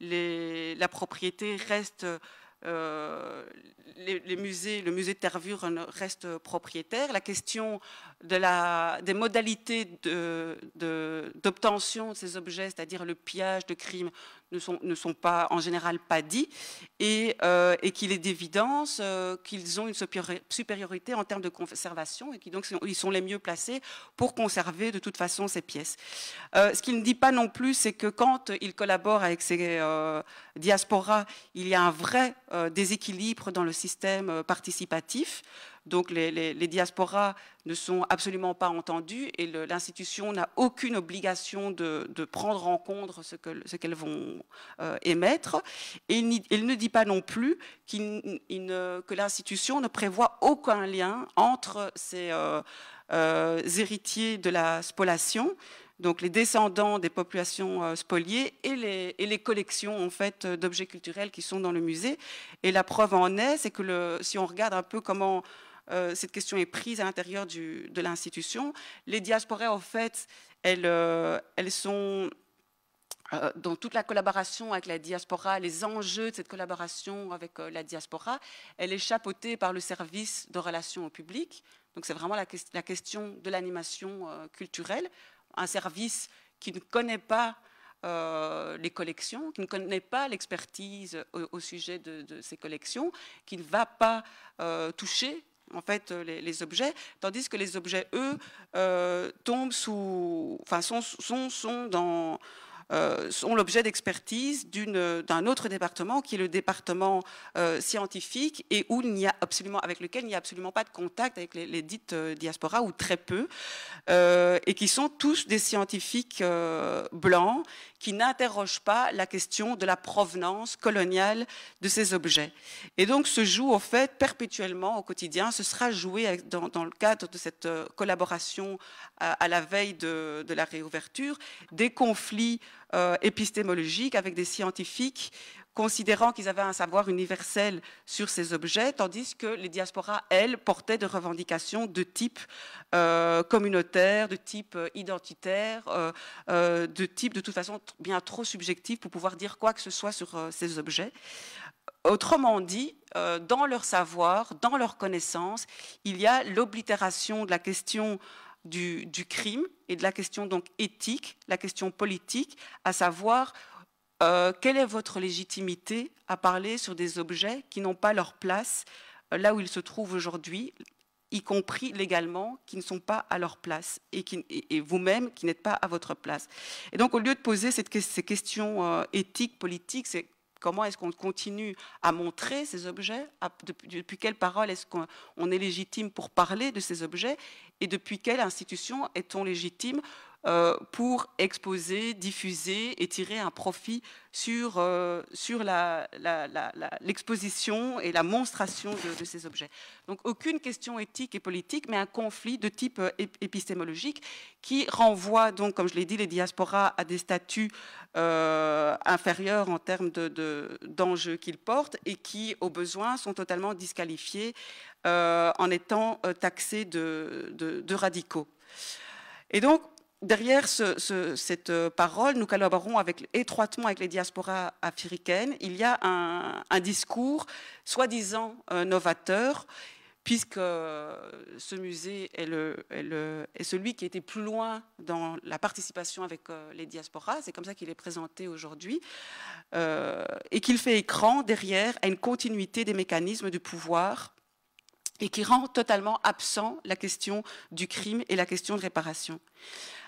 la propriété reste euh, les, musées, le musée de Tervure reste propriétaire. La question des modalités d'obtention de, de, ces objets, c'est-à-dire le pillage de crimes, ne sont, pas, en général pas dits et, euh, qu'il est d'évidence euh, qu'ils ont une supériorité en termes de conservation et qu'ils donc ils sont les mieux placés pour conserver de toute façon ces pièces. Euh, ce qu'il ne dit pas non plus, c'est que quand il collabore avec ces diasporas, il y a un vrai déséquilibre dans le système participatif donc les, diasporas ne sont absolument pas entendues et l'institution n'a aucune obligation de, prendre en compte ce qu'elles ce vont euh, émettre. Et il, ne dit pas non plus que l'institution ne prévoit aucun lien entre ces euh, euh, héritiers de la spolation donc les descendants des populations spoliées et les, collections en fait d'objets culturels qui sont dans le musée. Et la preuve en est, c'est que le, si on regarde un peu comment euh, cette question est prise à l'intérieur de l'institution. Les diasporas, en fait, elles, euh, elles sont euh, dans toute la collaboration avec la diaspora, les enjeux de cette collaboration avec la diaspora, elle est chapeautée par le service de relations au public. Donc c'est vraiment la, question de l'animation culturelle, un service qui ne connaît pas les collections, qui ne connaît pas l'expertise au, sujet de, ces collections, qui ne va pas toucher en fait, euh, les, objets, tandis que les objets, eux, euh, tombent sous, enfin, sont, sont, dans, euh, sont l'objet d'expertise d'un autre département qui est le département scientifique et où il n'y a absolument, avec lequel il n'y a absolument pas de contact avec les, dites diaspora diasporas ou très peu, et qui sont tous des scientifiques blancs qui n'interroge pas la question de la provenance coloniale de ces objets. Et donc se joue au fait perpétuellement au quotidien, ce sera joué dans, le cadre de cette euh, collaboration à, la veille de, la réouverture, des conflits euh, épistémologiques avec des scientifiques considérant qu'ils avaient un savoir universel sur ces objets, tandis que les diasporas, elles, portaient des revendications de type euh, communautaire, de type euh, identitaire, euh, de type de toute façon bien trop subjectif pour pouvoir dire quoi que ce soit sur ces objets. Autrement dit, dans leur savoir, dans leur connaissance, il y a l'oblitération de la question du, du, crime et de la question donc éthique, la question politique, à savoir euh, quelle est votre légitimité à parler sur des objets qui n'ont pas leur place euh, là où ils se trouvent aujourd'hui, y compris légalement, qui ne sont pas à leur place et, vous-même qui n'êtes pas à votre place. Et donc, au lieu de poser ces questions euh, éthiques, politiques, c'est comment est-ce qu'on continue à montrer ces objets, depuis, depuis, quelle parole est-ce qu'on est légitime pour parler de ces objets et depuis quelle institution est-on légitime euh, pour exposer, diffuser et tirer un profit sur, euh, sur l'exposition et la monstration de, ces objets. Donc aucune question éthique et politique, mais un conflit de type euh, épistémologique qui renvoie donc, comme je l'ai dit, les diasporas à des statuts inférieurs en termes d'enjeux de, qu'ils portent et qui, au besoin, sont totalement disqualifiés en étant taxés de radicaux. Et donc, Derrière cette euh, parole, nous collaborons étroitement avec les diasporas africaines. Il y a un, discours soi-disant euh, novateur, puisque euh, ce musée est, celui qui était plus loin dans la participation avec les diasporas. C'est comme ça qu'il est présenté aujourd'hui. et qu'il fait écran derrière à une continuité des mécanismes du pouvoir et qui rend totalement absent la question du crime et la question de réparation.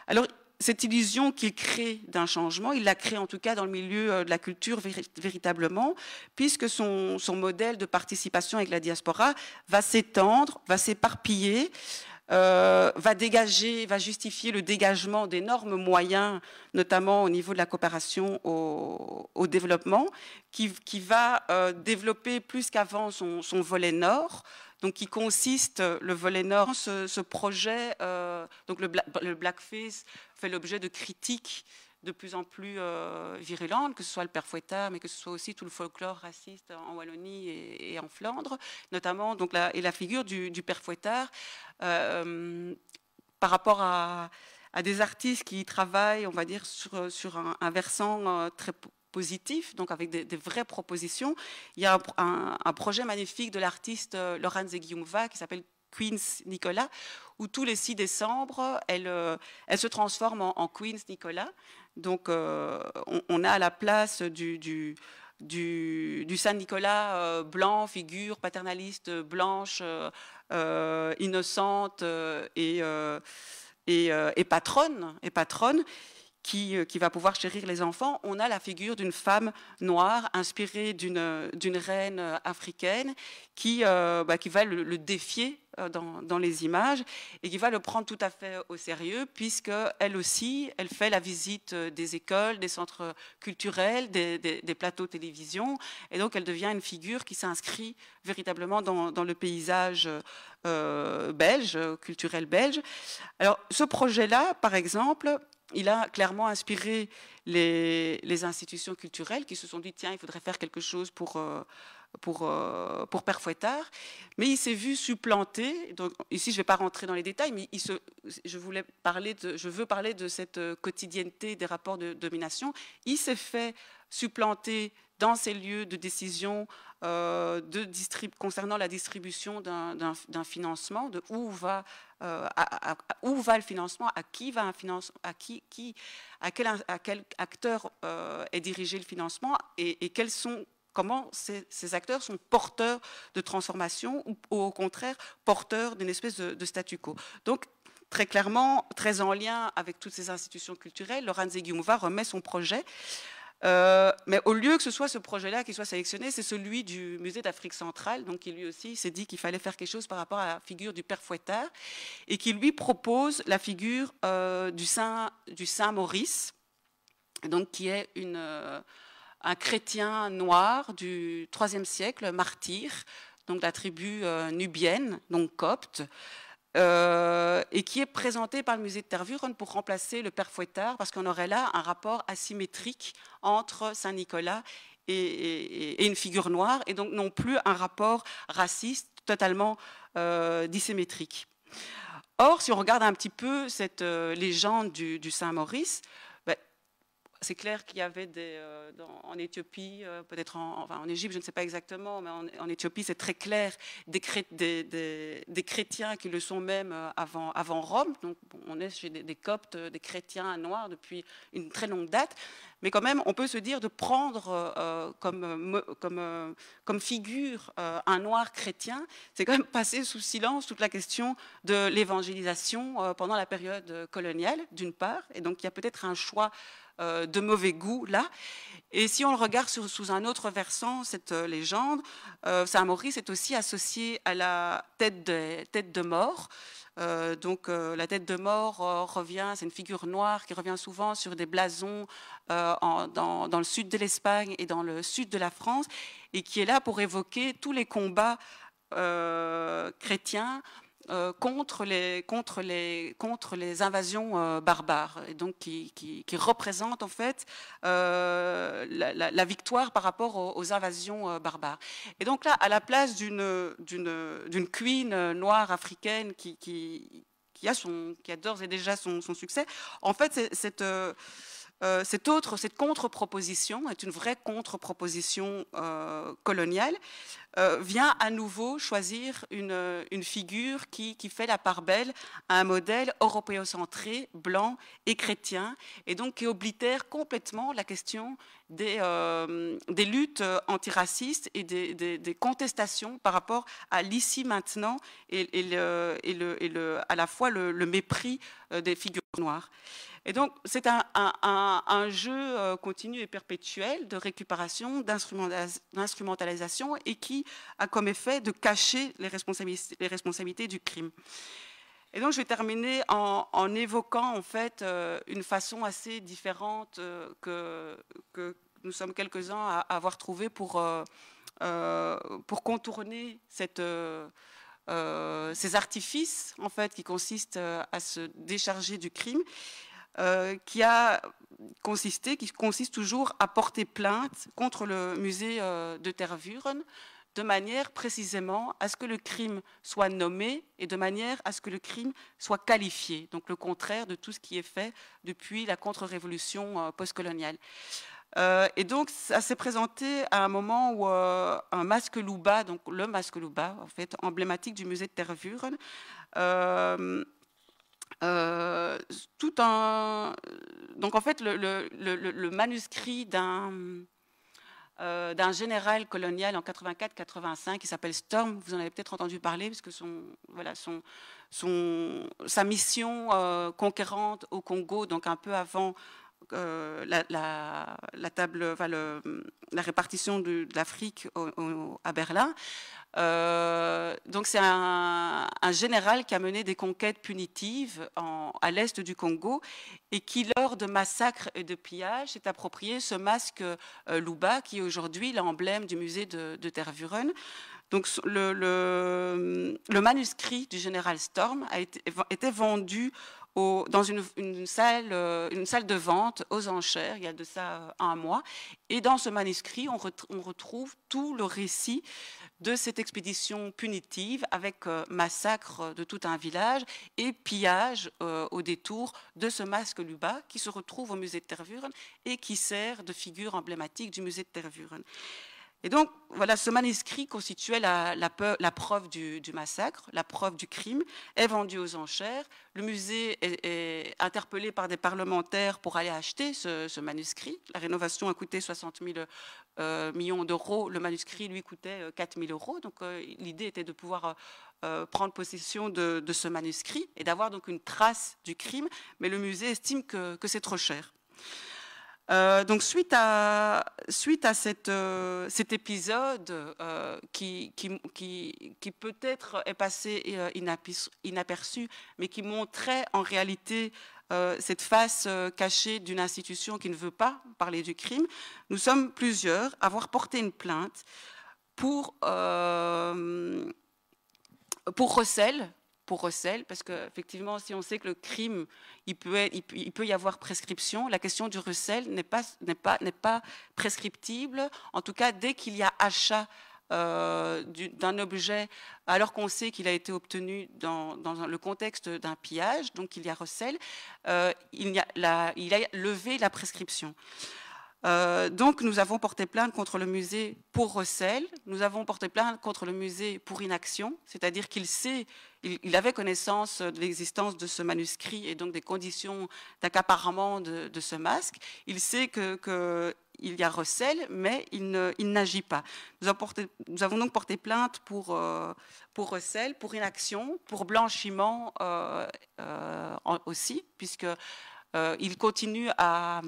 Alors, cette illusion qu'il crée d'un changement, il la crée en tout cas dans le milieu euh, de la culture véritablement, puisque son, modèle de participation avec la diaspora va s'étendre, va s'éparpiller, euh, va dégager, va justifier le dégagement d'énormes moyens, notamment au niveau de la coopération au, développement, qui, va euh, développer plus qu'avant son volet nord, donc qui consiste, euh, le volet nord, ce, projet, euh, donc le, le, blackface fait l'objet de critiques de plus en plus euh, virulentes, que ce soit le père Fouettard, mais que ce soit aussi tout le folklore raciste en Wallonie et, en Flandre, notamment donc la, et la figure du, père Fouettard par rapport à, des artistes qui travaillent, on va dire, sur, sur un, un versant très positif, donc avec des, vraies propositions. Il y a un, projet magnifique de l'artiste euh, Laurence et qui s'appelle Queens Nicolas, où tous les 6 décembre, elle, euh, elle se transforme en, Queens Nicolas. Donc, euh, on, a à la place du, du Saint-Nicolas blanc, figure paternaliste blanche, innocente et, et, et, patronne, et patronne. Euh, qui, va pouvoir chérir les enfants, on a la figure d'une femme noire inspirée d'une euh, reine euh, africaine qui, bah, qui va le, défier dans, les images et qui va le prendre tout à fait au sérieux puisque elle aussi, elle fait la visite des écoles, des centres culturels, des, plateaux télévision et donc elle devient une figure qui s'inscrit véritablement dans, le paysage belge, culturel belge. Alors ce projet-là, par exemple, il a clairement inspiré les, institutions culturelles qui se sont dit tiens, il faudrait faire quelque chose pour, euh, pour, euh, pour Père Fouettard. Mais il s'est vu supplanter – Donc, ici, je ne vais pas rentrer dans les détails, mais je, voulais parler je veux parler de cette euh, quotidienneté des rapports de domination. Il s'est fait supplanter dans ces lieux de décision euh, concernant la distribution d'un financement, de où va, euh, va le financement, à qui va un financement, à, qui, à, quel, acteur euh, est dirigé le financement et, comment ces, acteurs sont porteurs de transformation ou, au contraire porteurs d'une espèce de, statu quo. Donc, très clairement, très en lien avec toutes ces institutions culturelles, Lorenz va remet son projet euh, mais au lieu que ce soit ce projet-là qui soit sélectionné, c'est celui du musée d'Afrique centrale, donc qui lui aussi s'est dit qu'il fallait faire quelque chose par rapport à la figure du père Fouettard, et qui lui propose la figure euh, du, Saint, du Saint Maurice, donc qui est une, euh, un chrétien noir du IIIe siècle, martyr, donc la tribu nubienne, donc copte, euh, et qui est présenté par le musée de Tervuren pour remplacer le père Fouettard, parce qu'on aurait là un rapport asymétrique entre Saint-Nicolas et, une figure noire, et donc non plus un rapport raciste totalement euh, dissymétrique. Or, si on regarde un petit peu cette euh, légende du Saint-Maurice, c'est clair qu'il y avait des, euh, en Éthiopie, euh, peut-être en, enfin, en Égypte, je ne sais pas exactement, mais en, Éthiopie, c'est très clair, des, des, chrétiens qui le sont même euh, avant, Rome. Donc, on est chez des, coptes, des chrétiens noirs depuis une très longue date. Mais quand même, on peut se dire de prendre comme, comme, comme figure un noir chrétien, c'est quand même passer sous silence toute la question de l'évangélisation pendant la période coloniale, d'une part. Et donc, il y a peut-être un choix euh, de mauvais goût là. Et si on le regarde sous un autre versant, cette euh, légende, euh, Saint-Maurice est aussi associé à la tête de, tête de mort. donc la tête de mort revient, c'est une figure noire qui revient souvent sur des blasons dans, le sud de l'Espagne et dans le sud de la France, et qui est là pour évoquer tous les combats chrétiens euh, contre, les, contre, les, contre les invasions euh, barbares, et donc qui, qui, représente en fait euh, la, victoire par rapport aux, invasions barbares. Et donc là, à la place d'une queen noire africaine qui, qui, qui a, son, qui a d'ores et déjà son, son succès, en fait, cette euh, cette autre, cette contre-proposition, est une vraie contre-proposition euh, coloniale, euh, vient à nouveau choisir une, figure qui, fait la part belle à un modèle européocentré, blanc et chrétien, et donc qui oblitère complètement la question des, euh, des luttes antiracistes et des, contestations par rapport à l'ici maintenant et, le, le, à la fois le, mépris des figures noires. Et donc, c'est un, jeu euh, continu et perpétuel de récupération, d'instrumentalisation, et qui a comme effet de cacher les responsabilités, les responsabilités du crime. Et donc, je vais terminer en, évoquant, en fait, euh, une façon assez différente euh, que, que nous sommes quelques-uns à, avoir trouvée pour, pour contourner cette... ces artifices en fait qui consistent à se décharger du crime euh, qui a consisté, qui consiste toujours à porter plainte contre le musée euh, de Tervuren de manière précisément à ce que le crime soit nommé et de manière à ce que le crime soit qualifié. Donc le contraire de tout ce qui est fait depuis la contre-révolution euh, postcoloniale. Euh, et donc, ça s'est présenté à un moment où un masque Louba, donc le masque Louba, en fait, emblématique du musée de Tervuren, euh, euh, tout un. Euh, donc en fait, le, manuscrit d'un euh, d'un général colonial en 84-85 qui s'appelle Storm, vous en avez peut-être entendu parler, puisque son, voilà, son, son, sa mission conquérante au Congo, donc un peu avant euh, la, table, la répartition de, l'Afrique à Berlin. Euh, donc c'est un, général qui a mené des conquêtes punitives à l'est du Congo et qui, lors de massacres et de pillages, s'est approprié ce masque euh, Luba qui est aujourd'hui l'emblème du musée de, de Tervuren. Donc le, le, manuscrit du général Storm a été, vendu dans une, salle, euh, une salle de vente aux enchères, il y a de ça euh, un mois. Et dans ce manuscrit, on, retrouve tout le récit de cette expédition punitive avec euh, massacre de tout un village et pillage au détour de ce masque Luba qui se retrouve au musée de Tervuren et qui sert de figure emblématique du musée de Tervuren. Et donc, voilà, ce manuscrit constituait la, preuve du, massacre, la preuve du crime, est vendu aux enchères. Le musée est, interpellé par des parlementaires pour aller acheter ce, manuscrit. La rénovation a coûté 60 000 euh, millions d'euros. Le manuscrit, lui, coûtait 4 euh, 000 euros. Donc, euh, l'idée était de pouvoir prendre possession de, ce manuscrit et d'avoir donc une trace du crime. Mais le musée estime que c'est trop cher. Euh, donc suite à, suite à cette, euh, cet épisode euh, qui, qui, qui, peut-être est passé inaperçu, mais qui montrait en réalité cette face cachée d'une institution qui ne veut pas parler du crime, nous sommes plusieurs à avoir porté une plainte pour, pour recel pour recel, parce qu'effectivement, si on sait que le crime, il peut, y avoir prescription, la question du recel n'est pas, prescriptible. En tout cas, dès qu'il y a achat euh, d'un objet, alors qu'on sait qu'il a été obtenu dans, le contexte d'un pillage, donc il y a recel, euh, il, y il a levé la prescription. Euh, donc nous avons porté plainte contre le musée pour recel, nous avons porté plainte contre le musée pour inaction, c'est-à-dire qu'il sait, il, avait connaissance de l'existence de ce manuscrit et donc des conditions d'accaparement de, ce masque, il sait que, il y a recel, mais il, n'agit pas. Nous, avons donc porté plainte pour, euh, pour recel, pour inaction, pour blanchiment euh, aussi, puisqu'il continue à,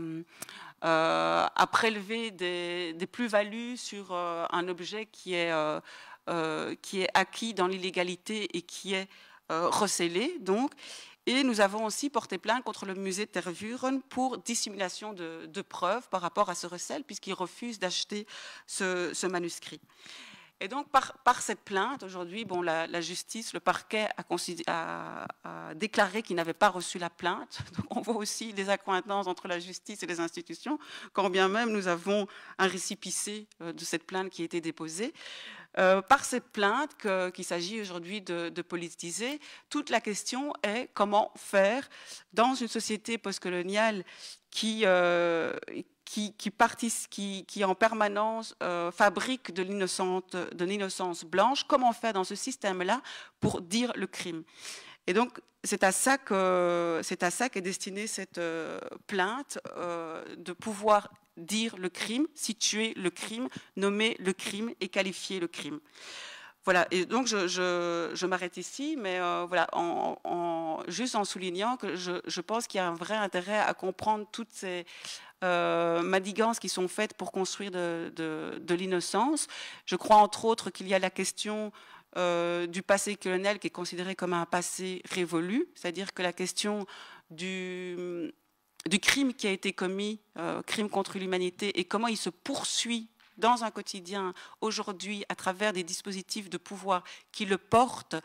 euh, à prélever des, plus-values sur euh, un objet qui est, euh, qui est acquis dans l'illégalité et qui est recelé, donc. Et nous avons aussi porté plainte contre le musée Tervuren pour dissimulation de, preuves par rapport à ce recel, puisqu'il refuse d'acheter ce, manuscrit. Et donc, par, par cette plainte, aujourd'hui, bon, la, justice, le parquet a, déclaré qu'il n'avait pas reçu la plainte. Donc, on voit aussi des accointances entre la justice et les institutions, quand bien même nous avons un récipicé euh, de cette plainte qui a été déposée. Euh, par cette plainte qu'il s'agit aujourd'hui de, politiser, toute la question est comment faire dans une société postcoloniale qui, euh, qui, qui, en permanence euh, fabrique de l'innocence blanche, comment faire dans ce système-là pour dire le crime Et donc, c'est à ça que c'est à qu'est destinée cette euh, plainte, euh, de pouvoir dire le crime, situer le crime, nommer le crime et qualifier le crime. Voilà, et donc je, m'arrête ici, mais euh, voilà, en, juste en soulignant que je pense qu'il y a un vrai intérêt à comprendre toutes ces, euh, madigances qui sont faites pour construire de, l'innocence. Je crois entre autres qu'il y a la question euh, du passé colonial qui est considéré comme un passé révolu, c'est-à-dire que la question du, du, crime qui a été commis, euh, crime contre l'humanité, et comment il se poursuit dans un quotidien aujourd'hui à travers des dispositifs de pouvoir qui le portent.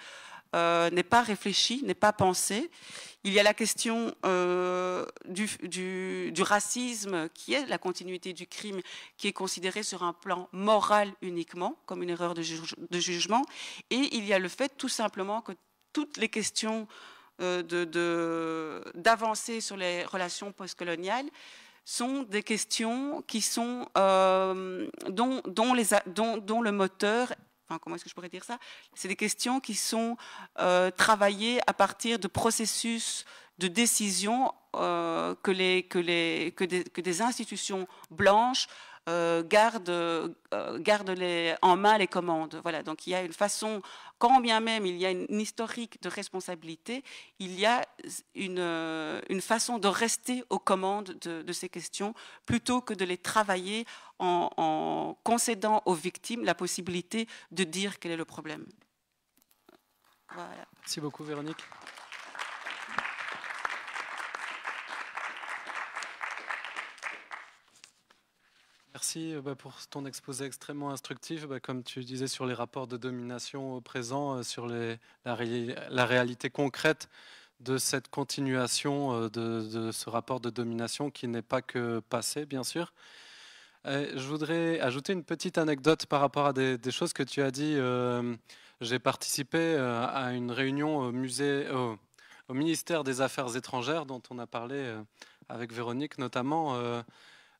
Euh, n'est pas réfléchi, n'est pas pensé. Il y a la question euh, du, racisme, qui est la continuité du crime, qui est considérée sur un plan moral uniquement, comme une erreur de, jugement. Et il y a le fait tout simplement que toutes les questions euh, d'avancer sur les relations postcoloniales sont des questions qui sont, euh, dont, dont le moteur comment est-ce que je pourrais dire ça C'est des questions qui sont euh, travaillées à partir de processus de décision euh, que, les, que, les, que, des, que, des, institutions blanches euh, gardent, gardent les, en main les commandes. Voilà, donc il y a une façon quand bien même il y a une historique de responsabilité, il y a une, euh, façon de rester aux commandes de, ces questions plutôt que de les travailler en, concédant aux victimes la possibilité de dire quel est le problème. Merci beaucoup, Véronique. Merci euh, bah, pour ton exposé extrêmement instructif, bah, comme tu disais sur les rapports de domination au présent, euh, sur les, la, réalité concrète de cette continuation euh, de, ce rapport de domination qui n'est pas que passé, bien sûr. je voudrais ajouter une petite anecdote par rapport à des, choses que tu as dit. J'ai participé à une réunion au, musée, ministère des Affaires étrangères dont on a parlé avec Véronique notamment.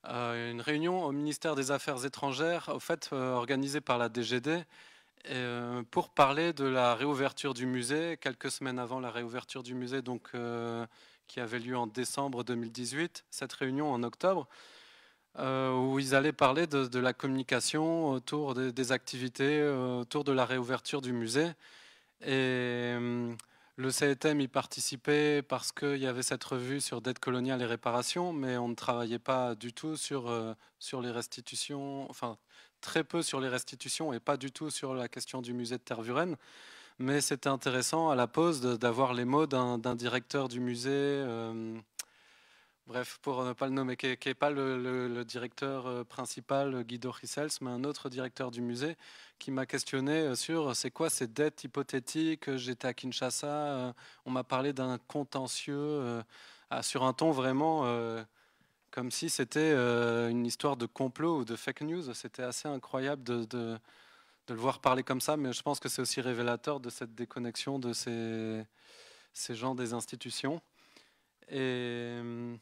Euh, une réunion au ministère des Affaires étrangères, au fait euh, organisée par la DGD, euh, pour parler de la réouverture du musée, quelques semaines avant la réouverture du musée, donc qui avait lieu en décembre 2018, cette réunion en octobre, où ils allaient parler de, la communication autour des, activités, autour de la réouverture du musée. Et le CETM y participait parce qu'il y avait cette revue sur dette coloniale et réparation, mais on ne travaillait pas du tout sur, euh, sur les restitutions, enfin très peu sur les restitutions et pas du tout sur la question du musée de Tervuren. Mais c'était intéressant à la pause d'avoir les mots d'un directeur du musée. Euh, Bref, pour ne pas le nommer, qui n'est pas le, directeur euh, principal, euh, Guido Rissels, mais un autre directeur du musée, qui m'a questionné euh, sur c'est quoi ces dettes hypothétiques. J'étais à Kinshasa, on m'a parlé d'un contentieux sur un ton vraiment comme si c'était une histoire de complot ou de fake news. C'était assez incroyable de, de, le voir parler comme ça, mais je pense que c'est aussi révélateur de cette déconnexion de ces, ces gens des institutions. Et. Hum,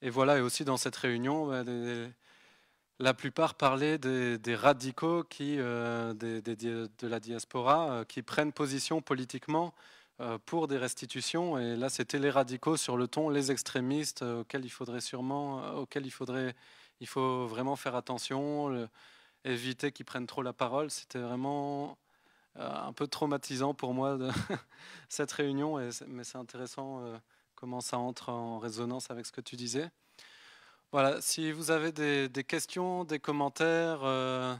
et voilà, et aussi dans cette réunion, la plupart parlaient des, radicaux qui, euh, de la diaspora euh, qui prennent position politiquement euh, pour des restitutions. Et là, c'était les radicaux sur le ton, les extrémistes auxquels il faudrait sûrement, auxquels il faudrait, il faut vraiment faire attention, éviter qu'ils prennent trop la parole. C'était vraiment un peu traumatisant pour moi de cette réunion, mais c'est intéressant comment ça entre en résonance avec ce que tu disais. Voilà, si vous avez des, questions, des commentaires, euh,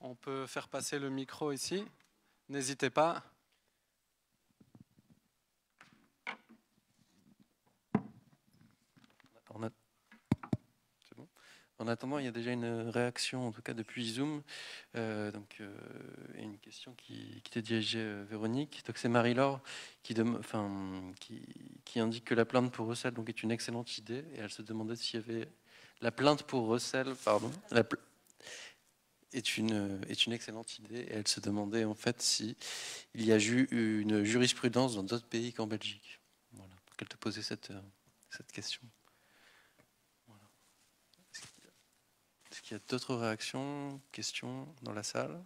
on peut faire passer le micro ici. N'hésitez pas. En attendant, il y a déjà une réaction, en tout cas depuis Zoom, euh, donc euh, une question qui, était dirigée, euh, Véronique. c'est Marie-Laure qui, qui, indique que la plainte pour recel donc est une excellente idée, et elle se demandait s'il y avait la plainte pour recel, pardon, est une est une excellente idée, et elle se demandait en fait si il y a eu une jurisprudence dans d'autres pays qu'en Belgique. Voilà, qu'elle te posait cette euh, question. Est-ce qu'il y a d'autres réactions, questions dans la salle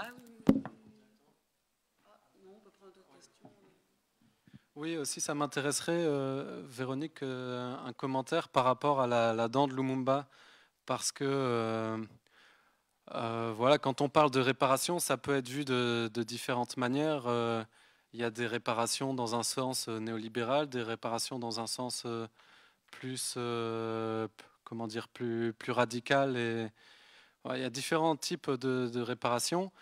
ah. oui. aussi, ça m'intéresserait, euh, Véronique, euh, un commentaire par rapport à la, dent de Lumumba, parce que euh, voilà, quand on parle de réparation, ça peut être vu de, différentes manières il y a des réparations dans un sens euh, néolibéral, des réparations dans un sens euh, plus, euh, comment dire, plus, plus radical. Et, il y a différents types de, de réparations.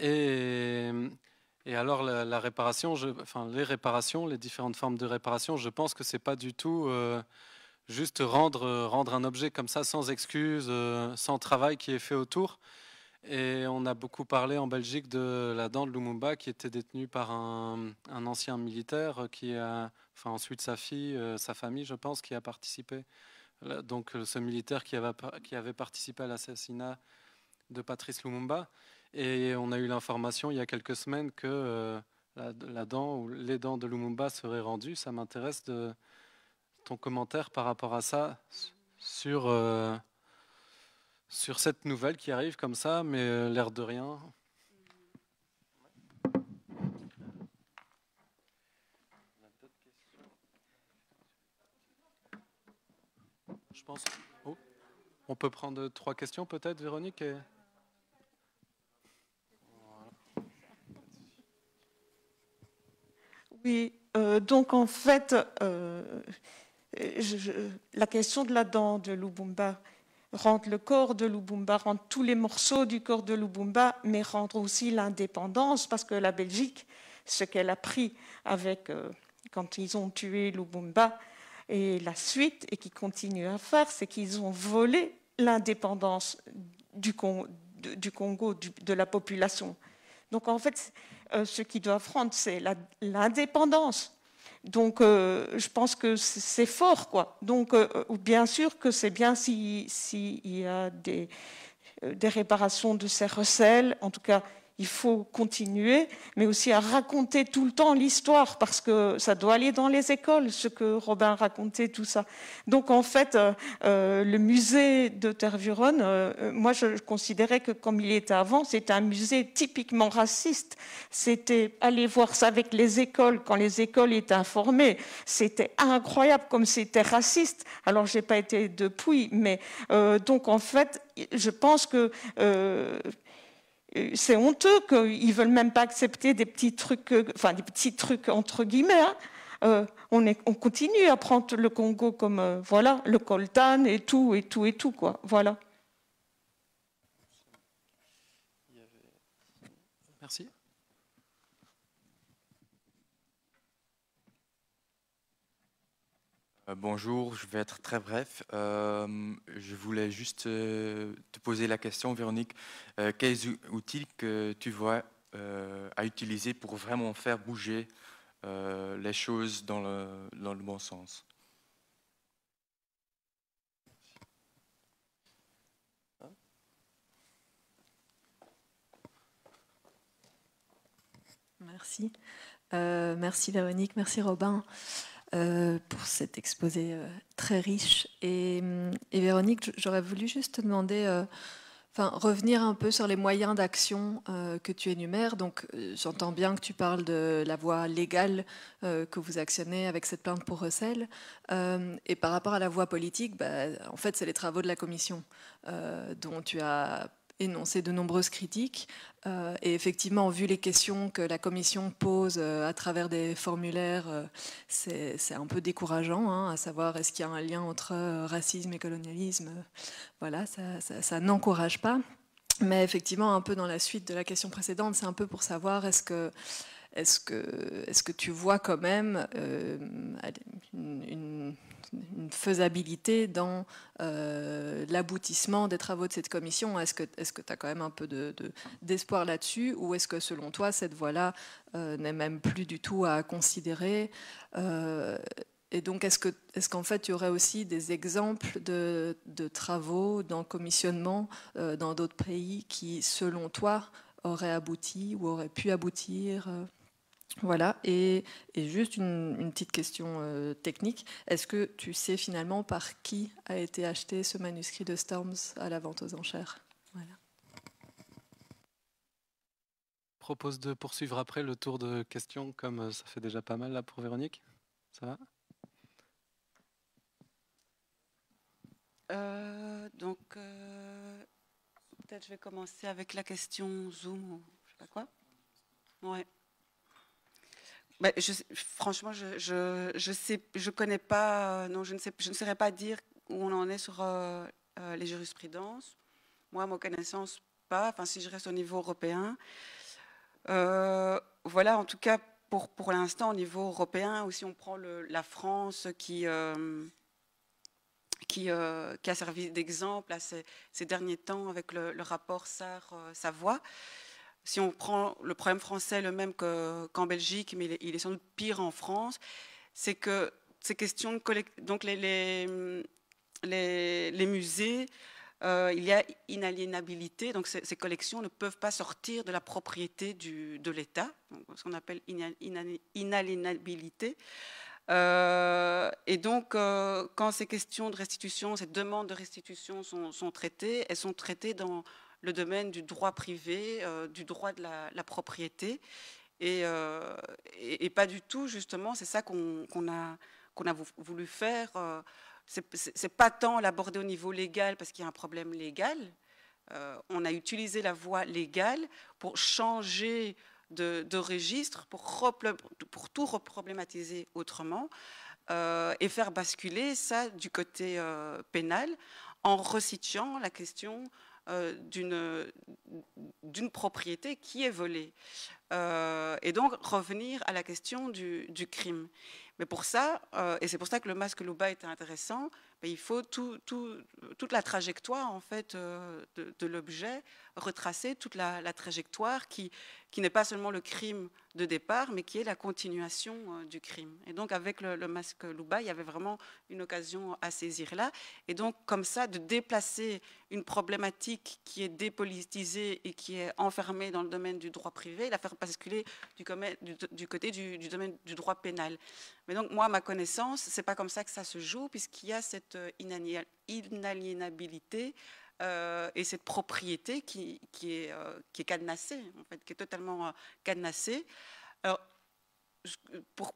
Et, alors, la, réparation, enfin, les réparations, les différentes formes de réparation, je pense que c'est pas du tout juste rendre, rendre un objet comme ça sans excuse, sans travail qui est fait autour. Et on a beaucoup parlé en Belgique de la dent de Lumumba qui était détenue par un, ancien militaire qui a, enfin ensuite sa fille, euh, sa famille, je pense, qui a participé. Donc euh, ce militaire qui avait, qui avait participé à l'assassinat de Patrice Lumumba. Et on a eu l'information il y a quelques semaines que euh, la, dent ou les dents de Lumumba seraient rendues. Ça m'intéresse de ton commentaire par rapport à ça sur sur cette nouvelle qui arrive comme ça, mais euh, l'air de rien. Je pense. Oh, on peut prendre trois questions peut-être, Véronique Oui, euh, donc en fait, euh, la question de la dent de Lubumba, rendre le corps de Lubumba, rendre tous les morceaux du corps de Lubumba, mais rendre aussi l'indépendance, parce que la Belgique, ce qu'elle a pris avec, euh, quand ils ont tué Lubumba, et la suite, et qui continue à faire, c'est qu'ils ont volé l'indépendance du, Congo, de la population. Donc en fait, euh, ce qu'ils doivent rendre, c'est l'indépendance donc, euh, je pense que c'est fort, quoi. Donc, euh, bien sûr que c'est bien s'il si, y a des, euh, des réparations de ces recels, en tout cas il faut continuer, mais aussi à raconter tout le temps l'histoire, parce que ça doit aller dans les écoles, ce que Robin racontait, tout ça. Donc en fait, euh, euh, le musée de Tervuron, euh, moi je, considérais que comme il était avant, c'était un musée typiquement raciste. C'était aller voir ça avec les écoles, quand les écoles étaient informées. C'était incroyable comme c'était raciste. Alors j'ai pas été depuis, mais donc en fait, je pense que euh, c'est honteux qu'ils veulent même pas accepter des petits trucs, euh, enfin des petits trucs entre guillemets. Hein. Euh, on, est, on, continue à prendre le Congo comme voilà le coltan et tout et tout et tout quoi. Voilà. Merci. Euh, bonjour, je vais être très bref. Euh, je voulais juste euh, te poser la question, Véronique. quels outils que tu vois à utiliser pour vraiment faire bouger les choses dans le bon sens Merci. merci Véronique, merci Robin. Euh, pour cet exposé euh, très riche. Et, hum, Véronique, j'aurais voulu juste te demander... Euh, enfin, revenir un peu sur les moyens d'action que tu énumères. Donc, j'entends bien que tu parles de la voie légale que vous actionnez avec cette plainte pour recel. et par rapport à la voie politique, bah, en fait, c'est les travaux de la commission dont tu as énoncé de nombreuses critiques. Euh, et effectivement, vu les questions que la Commission pose euh, à travers des formulaires, euh, c'est un peu décourageant, hein, à savoir est-ce qu'il y a un lien entre racisme et colonialisme. Voilà, ça, ça n'encourage pas. Mais effectivement, un peu dans la suite de la question précédente, c'est un peu pour savoir est-ce que est-ce que, tu vois quand même euh, une, faisabilité dans euh, l'aboutissement des travaux de cette commission Est-ce que tu as quand même un peu d'espoir là-dessus Ou est-ce que selon toi, cette voie-là euh, n'est même plus du tout à considérer et donc, est-ce qu'en fait, tu y aurait aussi des exemples de, travaux, d'encommissionnement commissionnement dans d'autres pays qui, selon toi, auraient abouti ou auraient pu aboutir voilà, et, juste une, petite question euh, technique. Est-ce que tu sais finalement par qui a été acheté ce manuscrit de Storms à la vente aux enchères voilà. Je propose de poursuivre après le tour de questions, comme euh, ça fait déjà pas mal là pour Véronique. Ça va euh, Donc, peut-être je vais commencer avec la question Zoom ou je sais pas quoi. Ouais. Bah, franchement, je sais, je connais pas. Euh, non, je ne saurais pas dire où on en est sur euh, euh, les jurisprudences. Moi, ma connaissance, pas. Enfin, si je reste au niveau européen, voilà. En tout cas, pour l'instant, au niveau européen, ou si on prend la France qui a servi d'exemple à ces, derniers temps avec le, le rapport SAR-Savoie si on prend le problème français le même qu'en Belgique, mais il est, sans doute pire en France, c'est que ces questions de donc les, les, musées, euh, il y a inaliénabilité, donc ces, collections ne peuvent pas sortir de la propriété du, de l'État, ce qu'on appelle inaliénabilité. Euh, et donc, euh, quand ces questions de restitution, ces demandes de restitution sont, sont traitées, elles sont traitées dans le domaine du droit privé, euh, du droit de la, propriété, euh, et, pas du tout, justement, c'est ça qu'on a, a voulu faire. Euh, c'est pas tant l'aborder au niveau légal, parce qu'il y a un problème légal. on a utilisé la voie légale pour changer de, registre, pour, pour tout reproblématiser autrement. et faire basculer ça du côté pénal en resituant la question euh, d'une propriété qui est volée. Euh, et donc revenir à la question du, crime. Mais pour ça, euh, et c'est pour ça que le masque Louba est intéressant, il faut toute la trajectoire en fait euh, de, l'objet retracer toute la, trajectoire qui, qui n'est pas seulement le crime de départ, mais qui est la continuation euh, du crime. Et donc avec le, masque Louba, il y avait vraiment une occasion à saisir là. Et donc comme ça, de déplacer une problématique qui est dépolitisée et qui est enfermée dans le domaine du droit privé, la faire basculer du, côté du, du, domaine du droit pénal. Mais donc moi, à ma connaissance, c'est pas comme ça que ça se joue, puisqu'il y a cette euh, inaliénabilité euh, et cette propriété qui, est, euh, qui est cadenassée, en fait, qui est totalement cadenassée. pour,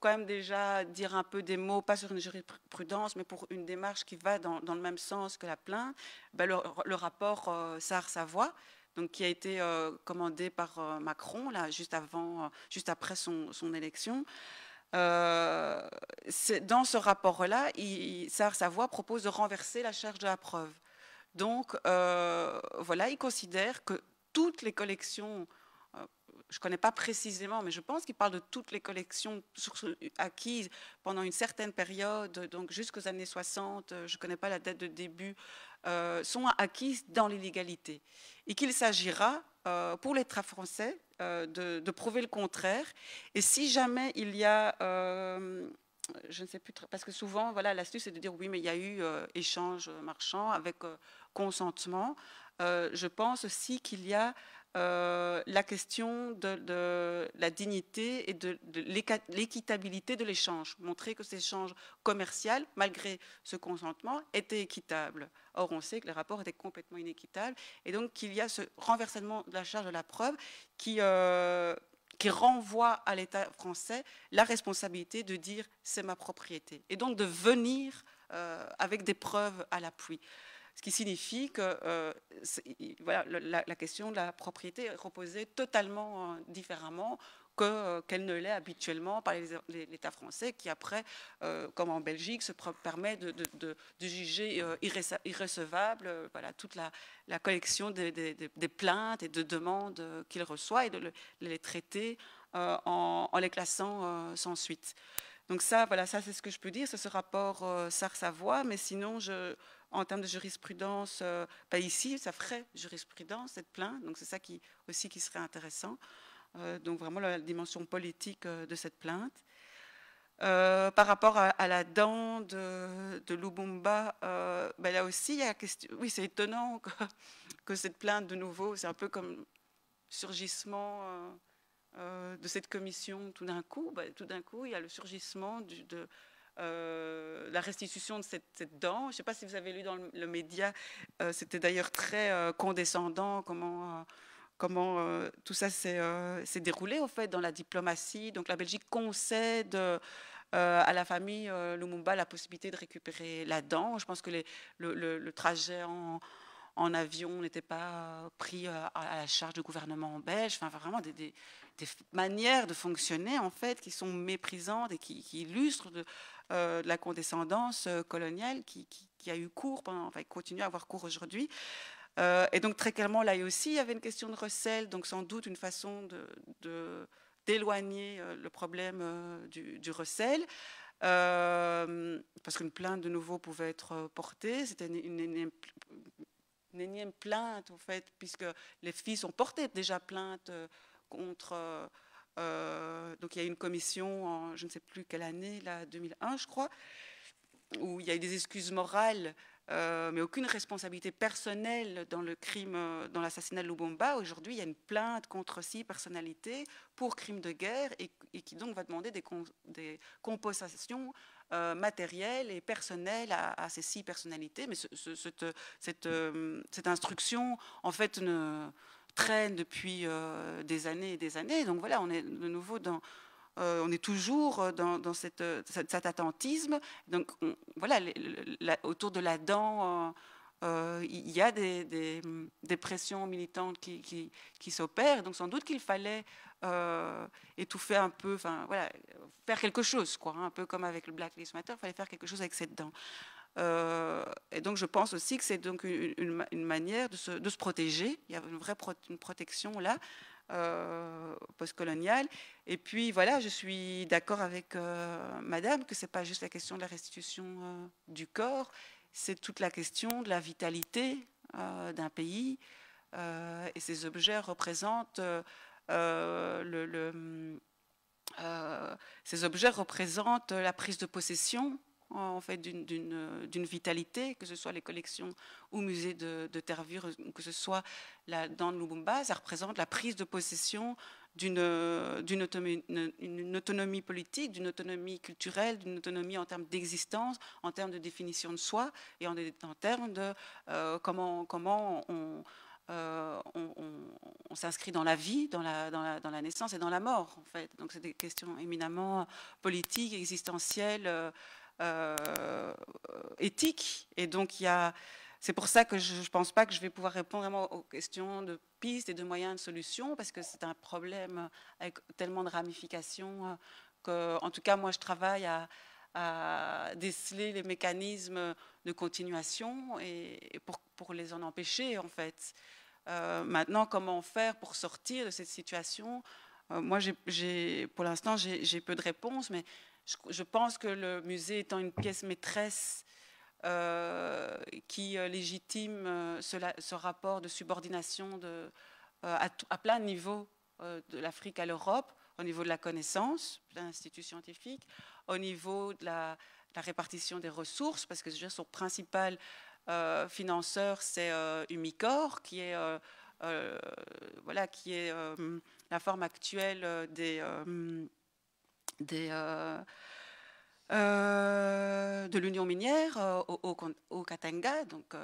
quand même déjà dire un peu des mots, pas sur une jurisprudence, mais pour une démarche qui va dans, le même sens que la plainte, ben, le, rapport SAR-Savoie, donc qui a été commandé par Macron, là, juste, avant, juste après son, son élection, euh, dans ce rapport-là, sa Savoie propose de renverser la charge de la preuve. Donc, euh, voilà, il considère que toutes les collections, euh, je ne connais pas précisément, mais je pense qu'il parle de toutes les collections acquises pendant une certaine période, donc jusqu'aux années 60, je ne connais pas la date de début euh, sont acquises dans l'illégalité et qu'il s'agira euh, pour l'État français euh, de, de, prouver le contraire. Et si jamais il y a, je ne sais plus, parce que souvent, voilà, l'astuce c'est de dire oui, mais il y a eu échange marchand avec consentement. je pense aussi qu'il y a euh, la question de, la dignité et de, l'équitabilité de l'échange, montrer que cet échange commercial, malgré ce consentement, était équitable. Or, on sait que les rapports étaient complètement inéquitables et donc qu'il y a ce renversement de la charge de la preuve qui, euh, renvoie à l'État français la responsabilité de dire c'est ma propriété et donc de venir euh, avec des preuves à l'appui. Ce qui signifie que euh, la, question de la propriété est reposée totalement euh, différemment différemment euh, qu'elle ne l'est habituellement par l'État français, qui après, comme en Belgique, se permet de, juger euh, voilà, toute la, collection des, plaintes et de demandes qu'il reçoit et de les traiter en, les classant sans suite. Donc ça, voilà, ça c'est ce que je peux dire, c'est ce rapport Sars-Savoie, mais sinon je, en termes de jurisprudence, pas euh, ben ici, ça ferait jurisprudence, cette plainte. Donc, c'est ça qui, aussi qui serait intéressant. Euh, donc, vraiment la dimension politique euh, de cette plainte. par rapport à, la dent de, de Lubumba, ben là aussi, il y a question. Oui, c'est étonnant que, cette plainte, de nouveau, c'est un peu comme surgissement de cette commission tout d'un coup. Ben tout d'un coup, il y a le surgissement du, de, euh, la restitution de cette, dent. Je ne sais pas si vous avez lu dans le, média, euh, c'était d'ailleurs très euh, condescendant comment comment tout ça s'est déroulé au fait dans la diplomatie. Donc la Belgique concède à la famille Lumumba la possibilité de récupérer la dent. Je pense que le, trajet en, avion n'était pas pris à la charge du gouvernement belge. Enfin, vraiment des, manières de fonctionner en fait qui sont méprisantes et qui, qui illustrent de, euh, de la condescendance euh, coloniale qui, a eu cours, pendant, enfin, continue à avoir cours aujourd'hui. Euh, et donc très clairement, là aussi, il y avait une question de recel, donc sans doute une façon de, d'éloigner le problème du, recel. parce qu'une plainte de nouveau pouvait être portée, c'était une, énième plainte en fait, puisque les filles ont porté déjà plainte contre euh, donc il y a eu une commission en je ne sais plus quelle année, là, 2001 je crois, où il y a eu des excuses morales, euh, mais aucune responsabilité personnelle dans le crime, euh, dans l'assassinat de Lubumba. Aujourd'hui, il y a une plainte contre six personnalités pour crime de guerre et, qui donc va demander des, des compensations matérielles et personnelles à, ces six personnalités. Mais cette, cette, instruction, en fait, ne traîne depuis euh, des années et des années. Donc voilà, on est de nouveau dans, euh, on est toujours euh, dans, cette, cet attentisme. Donc voilà, autour de la dent, il y a des, pressions militantes qui, s'opèrent. Donc sans doute qu'il fallait étouffer un peu, enfin voilà, faire quelque chose, quoi, hein, un peu comme avec le Black Lives Matter, il fallait faire quelque chose avec cette dent. Euh, et donc, je pense aussi que c'est donc une, manière de se, de se, protéger. Il y a une vraie une protection là, euh, postcoloniale. Et puis, voilà, je suis d'accord avec euh, Madame que c'est pas juste la question de la restitution euh, du corps, c'est toute la question de la vitalité d'un pays. et ces objets représentent le, le ces objets représentent la prise de possession en fait euh, d'une vitalité, que ce soit les collections ou musées de, de Tervure, que ce soit la, dans Lubumba, ça représente la prise de possession d'une euh, autonomie, autonomie, politique, d'une autonomie culturelle, d'une autonomie en termes d'existence, en termes de définition de soi et en, en termes de euh, comment, comment on, on, s'inscrit dans la vie, dans la, dans, la, dans la, naissance et dans la mort, en fait. Donc, c'est des questions éminemment politiques, existentielles, euh, éthique. Et donc, il y a. C'est pour ça que je ne pense pas que je vais pouvoir répondre vraiment aux questions de pistes et de moyens de solution, parce que c'est un problème avec tellement de ramifications euh, que, en tout cas, moi, je travaille à, déceler les mécanismes de continuation et, pour, les en empêcher, en fait. Euh, maintenant, comment faire pour sortir de cette situation Moi, j'ai, pour l'instant, j'ai, peu de réponses, mais je, pense que le musée étant une pièce maîtresse euh, qui euh, légitime euh, ce, rapport de subordination à, plein niveau de l'Afrique à l'Europe, au niveau de la connaissance, l'institut scientifique, au niveau de la, répartition des ressources, parce que son principal financeur, c'est euh, Umicor, qui est, voilà, qui est la forme actuelle des, euh, euh, de l'union minière euh, au, au, Katanga, donc,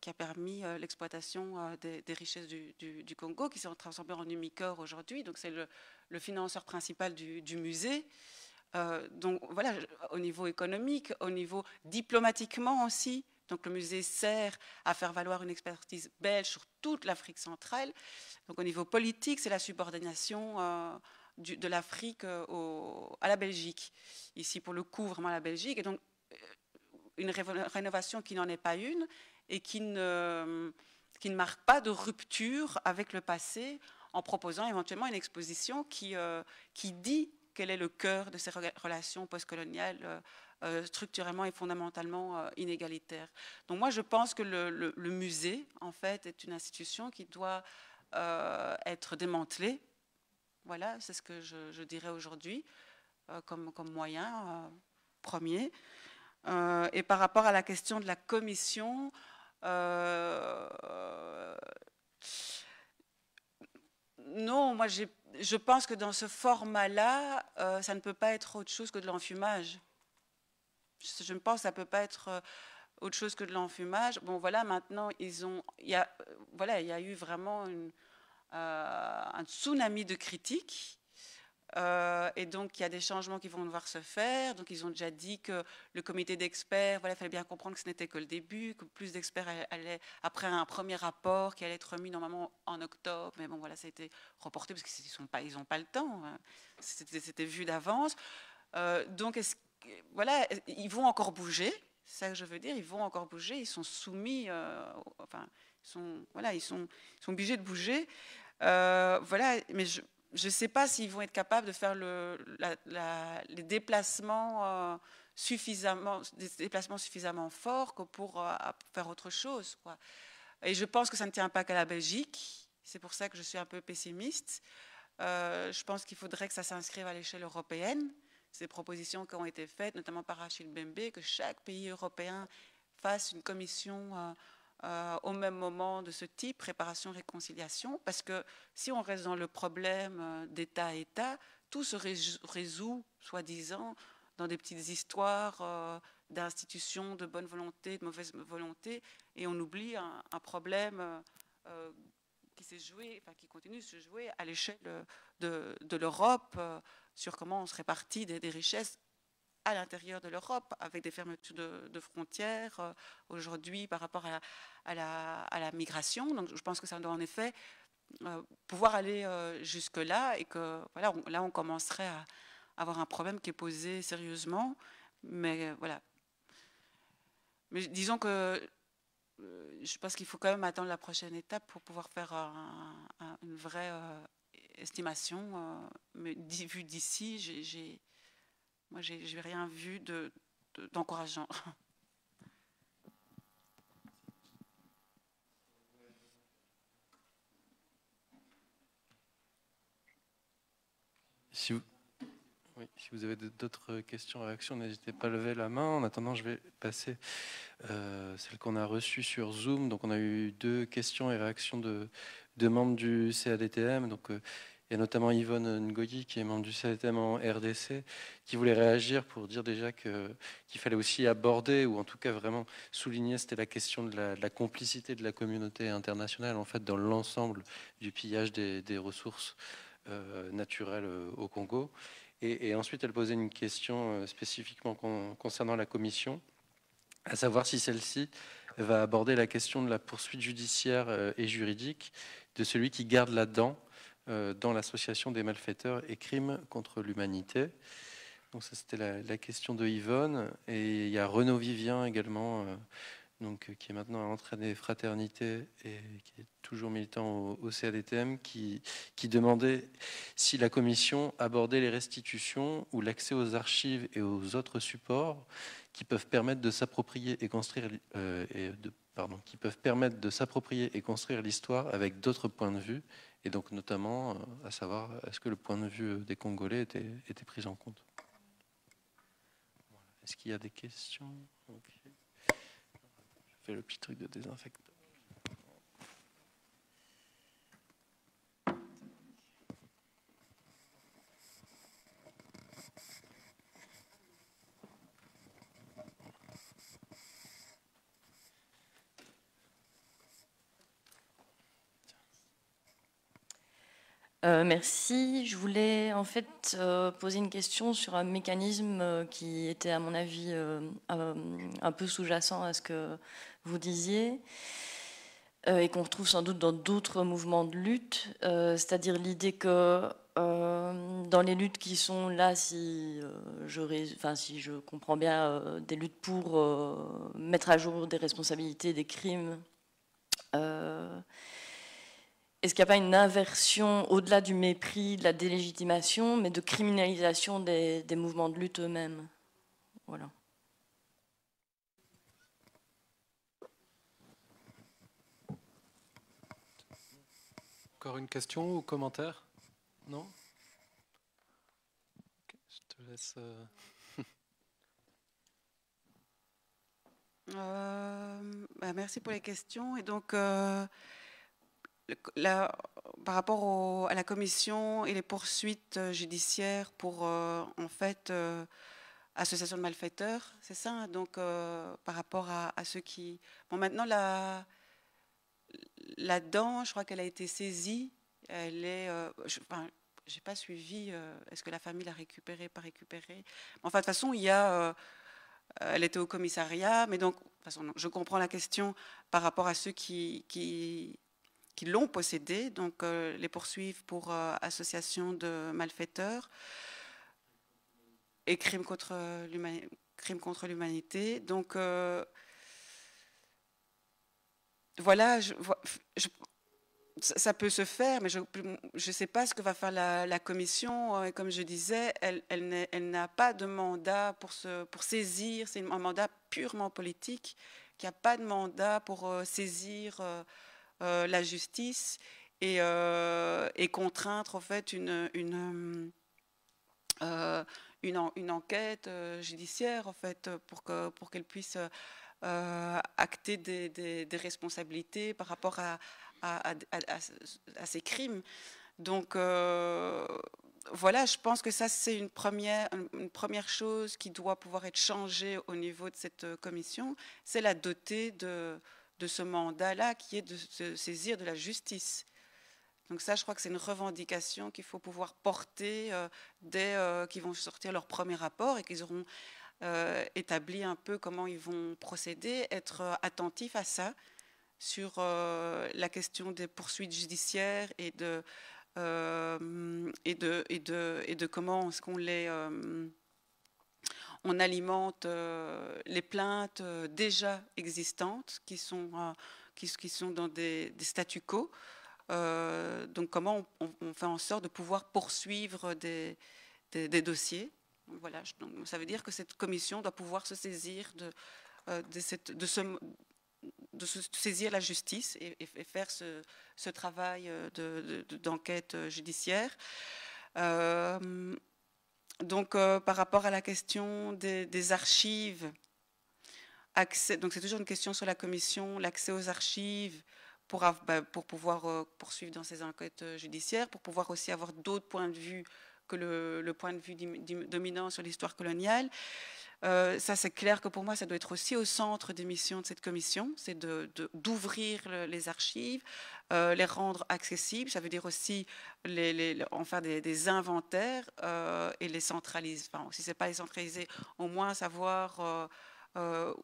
qui a permis l'exploitation des, richesses du, Congo, qui s'est transformées en Umicore aujourd'hui. Donc c'est le, financeur principal du, musée. donc voilà, au niveau économique, au niveau diplomatiquement aussi. Donc le musée sert à faire valoir une expertise belge sur toute l'Afrique centrale. Donc au niveau politique, c'est la subordination de l'Afrique euh, à la Belgique. Ici, pour le coup, vraiment à la Belgique. Et donc, euh, une rénovation qui n'en est pas une et qui ne, marque pas de rupture avec le passé en proposant éventuellement une exposition qui, euh, dit quel est le cœur de ces relations postcoloniales structurellement et fondamentalement inégalitaires. Donc moi, je pense que le, le, musée, en fait, est une institution qui doit être démantelée voilà, c'est ce que je, dirais aujourd'hui euh, comme, moyen euh, premier. Euh, et par rapport à la question de la commission, non, moi je pense que dans ce format-là, ça ne peut pas être autre chose que de l'enfumage. Je, pense que ça ne peut pas être autre chose que de l'enfumage. Bon, voilà, maintenant, ils ont, voilà, il y a eu vraiment une, euh, un tsunami de critiques. Euh, et donc, il y a des changements qui vont devoir se faire. Donc, ils ont déjà dit que le comité d'experts, voilà, il fallait bien comprendre que ce n'était que le début, que plus d'experts allaient, après un premier rapport qui allait être remis normalement en octobre. Mais bon, voilà, ça a été reporté parce qu'ils n'ont pas, ils pas le temps. Hein. C'était vu d'avance. Euh, donc, voilà, ils vont encore bouger. C'est ça que je veux dire, ils vont encore bouger. Ils sont soumis, enfin, sont, voilà, ils sont, sont obligés de bouger. Euh, voilà, mais je ne sais pas s'ils vont être capables de faire le, les déplacements euh, suffisamment, des déplacements suffisamment forts pour euh, faire autre chose. Quoi. Et je pense que ça ne tient pas qu'à la Belgique. C'est pour ça que je suis un peu pessimiste. je pense qu'il faudrait que ça s'inscrive à l'échelle européenne. Ces propositions qui ont été faites, notamment par Achille Bembe, que chaque pays européen fasse une commission euh, au même moment de ce type, réparation-réconciliation, parce que si on reste dans le problème euh, d'État-État, à tout se résout, soi-disant, dans des petites histoires euh, d'institutions, de bonne volonté, de mauvaise volonté, et on oublie un, problème qui s'est joué, enfin, qui continue de se jouer à l'échelle de, l'Europe sur comment on se répartit des richesses à l'intérieur de l'Europe, avec des fermetures de, frontières euh, aujourd'hui par rapport à la, à, la, migration. Donc je pense que ça doit en effet euh, pouvoir aller euh, jusque-là et que voilà, là on commencerait à avoir un problème qui est posé sérieusement. Mais voilà. Mais disons que je pense qu'il faut quand même attendre la prochaine étape pour pouvoir faire une vraie estimation. mais vu d'ici, j'ai moi, je n'ai rien vu d'encourageant. De, Si vous, avez d'autres questions, réactions, n'hésitez pas à lever la main. En attendant, je vais passer euh, celle qu'on a reçue sur Zoom. Donc, on a eu deux questions et réactions de, membres du CADTM. Donc, euh, et notamment Yvonne Ngoyi, qui est membre du CETM en RDC, qui voulait réagir pour dire déjà qu'il fallait aussi aborder, ou en tout cas vraiment souligner, c'était la question de la, complicité de la communauté internationale, en fait, dans l'ensemble du pillage des, ressources euh, naturelles euh, au Congo. Et, ensuite, elle posait une question euh, spécifiquement concernant la commission, à savoir si celle-ci va aborder la question de la poursuite judiciaire et juridique de celui qui garde la dent euh, dans l'association des malfaiteurs et crimes contre l'humanité. Donc ça c'était la, question de Yvonne. Et il y a Renaud Vivien également, euh, donc, euh, qui est maintenant à l'entraide des et qui est toujours militant au, CADTM, qui, qui, demandait si la commission abordait les restitutions ou l'accès aux archives et aux autres supports qui peuvent permettre de s'approprier et construire et pardon, qui peuvent permettre de s'approprier et construire l'histoire avec d'autres points de vue et donc notamment euh, à savoir est-ce que le point de vue euh, des Congolais était, pris en compte. Est-ce qu'il y a des questions Je fais le petit truc de désinfectant. Euh, merci. Je voulais en fait euh, poser une question sur un mécanisme euh, qui était à mon avis un peu sous-jacent à ce que vous disiez et qu'on retrouve sans doute dans d'autres mouvements de lutte, c'est-à-dire l'idée que dans les luttes qui sont là, si, je, si je comprends bien, des luttes pour mettre à jour des responsabilités des crimes est-ce qu'il n'y a pas une inversion au-delà du mépris, de la délégitimation, mais de criminalisation des, mouvements de lutte eux-mêmes Voilà. Encore une question ou commentaire Non Je te laisse. Euh, euh, bah, merci pour les questions. Et donc, euh, par rapport à la commission et les poursuites euh, judiciaires pour, euh, en fait, euh, association de malfaiteurs, c'est ça Donc, par rapport à, ceux qui... Bon, maintenant, la, la dent, je crois qu'elle a été saisie. Elle est... je, enfin, j'ai pas suivi. Est-ce que la famille l'a récupérée, pas récupérée Enfin, de toute façon, il y a elle était au commissariat, mais donc, de façon, je comprends la question par rapport à ceux qui, qui l'ont possédé, donc euh, les poursuivent pour euh, association de malfaiteurs et crimes contre l'humanité. donc euh, voilà, je, ça peut se faire, mais je ne sais pas ce que va faire la, commission. Et comme je disais, elle, n'a pas de mandat pour, pour saisir, c'est un mandat purement politique, qui n'a pas de mandat pour saisir euh, la justice euh, et, contraindre en fait une, une, euh, une, enquête judiciaire en fait pour que pour qu'elle puisse acter des, responsabilités par rapport à, à, ces crimes. Donc voilà, je pense que ça c'est une première, une première chose qui doit pouvoir être changée au niveau de cette commission, c'est la doter de, de ce mandat-là, qui est de se saisir de la justice. Donc ça, je crois que c'est une revendication qu'il faut pouvoir porter euh, dès euh, qu'ils vont sortir leur premier rapport et qu'ils auront euh, établi un peu comment ils vont procéder, être attentif à ça sur la question des poursuites judiciaires et de, et de, et de, et de comment est-ce qu'on les on alimente euh, les plaintes euh, déjà existantes qui sont, euh, qui, sont dans des, statu quo. donc comment on, fait en sorte de pouvoir poursuivre des, dossiers. Voilà, donc ça veut dire que cette commission doit pouvoir se saisir de, de, ce, se saisir la justice et, faire ce, ce travail d'enquête judiciaire donc, euh, par rapport à la question des, archives, c'est toujours une question sur la commission, l'accès aux archives pour, bah, pouvoir euh, poursuivre dans ces enquêtes euh, judiciaires, pour pouvoir aussi avoir d'autres points de vue que le, point de vue dominant sur l'histoire coloniale. Euh, ça, c'est clair que pour moi, ça doit être aussi au centre des missions de cette commission, c'est d'ouvrir les archives, euh, les rendre accessibles. Ça veut dire aussi les, en faire des, inventaires euh, et les centraliser. Enfin, si ce n'est pas les centraliser, au moins savoir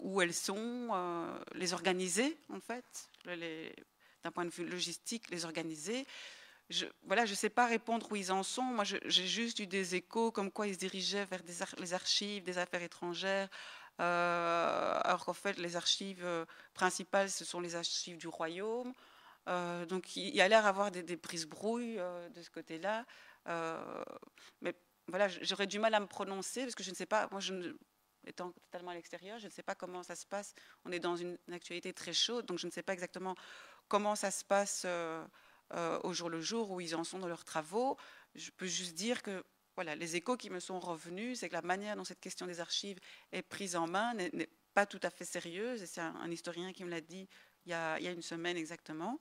où elles sont, les organiser, en fait, d'un point de vue logistique, les organiser je, voilà, je ne sais pas répondre où ils en sont. Moi, j'ai juste eu des échos comme quoi ils se dirigeaient vers les archives des affaires étrangères, euh, alors qu'en fait, les archives euh, principales, ce sont les archives du royaume. Euh, donc, il y a l'air d'avoir des, prises brouilles de ce côté-là. mais voilà, j'aurais du mal à me prononcer parce que je ne sais pas, moi, étant totalement à l'extérieur, je ne sais pas comment ça se passe. On est dans une, actualité très chaude, donc je ne sais pas exactement comment ça se passe euh, au jour le jour où ils en sont dans leurs travaux. Je peux juste dire que voilà, les échos qui me sont revenus, c'est que la manière dont cette question des archives est prise en main n'est pas tout à fait sérieuse. Et c'est un, historien qui me l'a dit il y, a, une semaine exactement.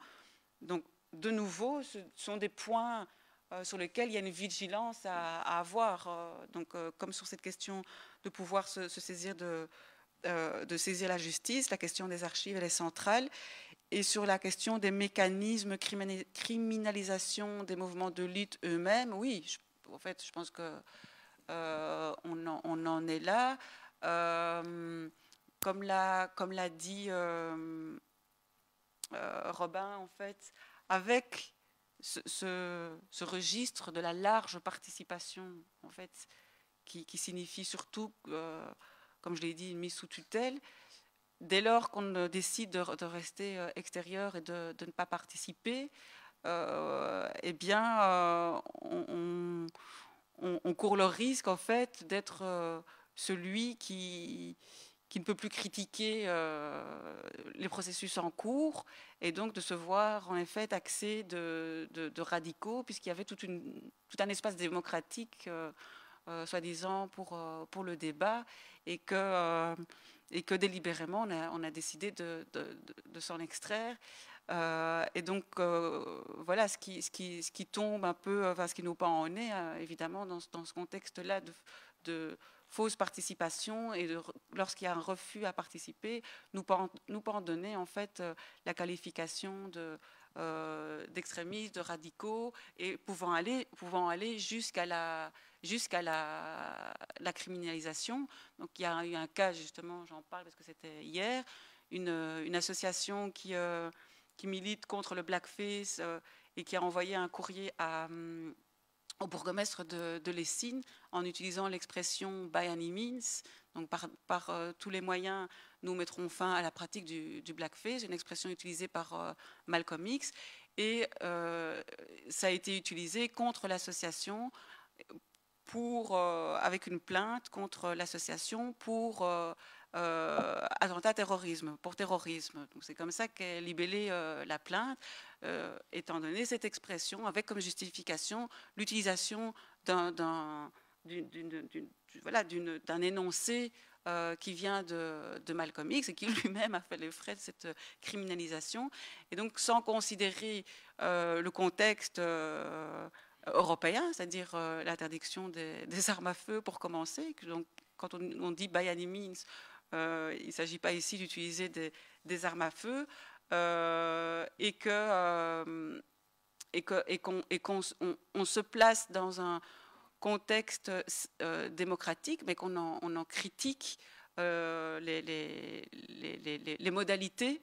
Donc, de nouveau, ce sont des points euh, sur lesquels il y a une vigilance à, avoir. Euh, donc, comme sur cette question de pouvoir se, saisir de, de saisir la justice, la question des archives, elle est centrale et sur la question des mécanismes criminalisation des mouvements de lutte eux-mêmes, oui, en fait, je pense que euh, on, en, est là. Euh, comme l'a dit euh, Robin, en fait, avec ce, registre de la large participation, en fait, qui, qui signifie surtout, comme je l'ai dit, une mise sous tutelle, dès lors qu'on décide de, rester euh, extérieur et de, ne pas participer, euh, eh bien, euh, on, court le risque, en fait, d'être celui qui, ne peut plus critiquer les processus en cours et donc de se voir, en effet, taxé de, radicaux, puisqu'il y avait tout un espace démocratique, soi-disant, pour, pour le débat et que et que délibérément, on a, décidé de, s'en extraire. Euh, et donc, euh, voilà, ce qui, ce, qui, tombe un peu, enfin, ce qui nous pend au nez, hein, évidemment, dans, ce contexte-là de, fausse participation et lorsqu'il y a un refus à participer, nous pend, nous pend donner, en fait, euh, la qualification de, d'extrémistes, de radicaux, et pouvant aller, pouvant aller jusqu'à la jusqu'à la, criminalisation. Donc il y a eu un cas, justement, j'en parle parce que c'était hier, une, association qui, euh, qui milite contre le blackface euh, et qui a envoyé un courrier à, hum, au bourgmestre de, de Lessine en utilisant l'expression by any means. Donc par, euh, tous les moyens, nous mettrons fin à la pratique du, du blackface, une expression utilisée par Malcolm X. Et ça a été utilisé contre l'association pour, euh, avec une plainte contre l'association pour euh, euh, attentat terrorisme, pour terrorisme. C'est comme ça qu'est libellée la plainte, étant donné cette expression, avec comme justification l'utilisation d'un voilà, énoncé qui vient de, de, Malcolm X et qui lui-même a fait les frais de cette criminalisation. Et donc, sans considérer le contexte européen, c'est-à-dire euh, l'interdiction des, armes à feu pour commencer. Donc, quand on, on dit by any means, euh, il ne s'agit pas ici d'utiliser des, armes à feu euh, et que et qu'on et on, se place dans un contexte démocratique, mais qu'on en, en, critique les, les, modalités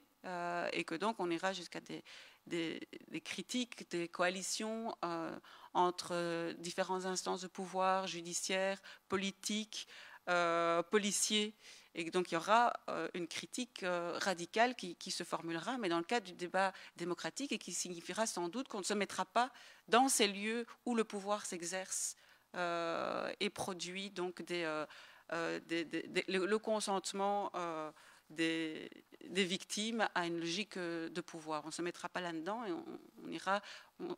et que donc on ira jusqu'à des, des, critiques, des coalitions euh, entre euh, différentes instances de pouvoir, judiciaires, politiques, euh, policiers. Et donc il y aura une critique radicale qui, se formulera, mais dans le cadre du débat démocratique et qui signifiera sans doute qu'on ne se mettra pas dans ces lieux où le pouvoir s'exerce et produit donc le, le, consentement des, victimes à une logique euh, de pouvoir. On ne se mettra pas là-dedans et on, ira,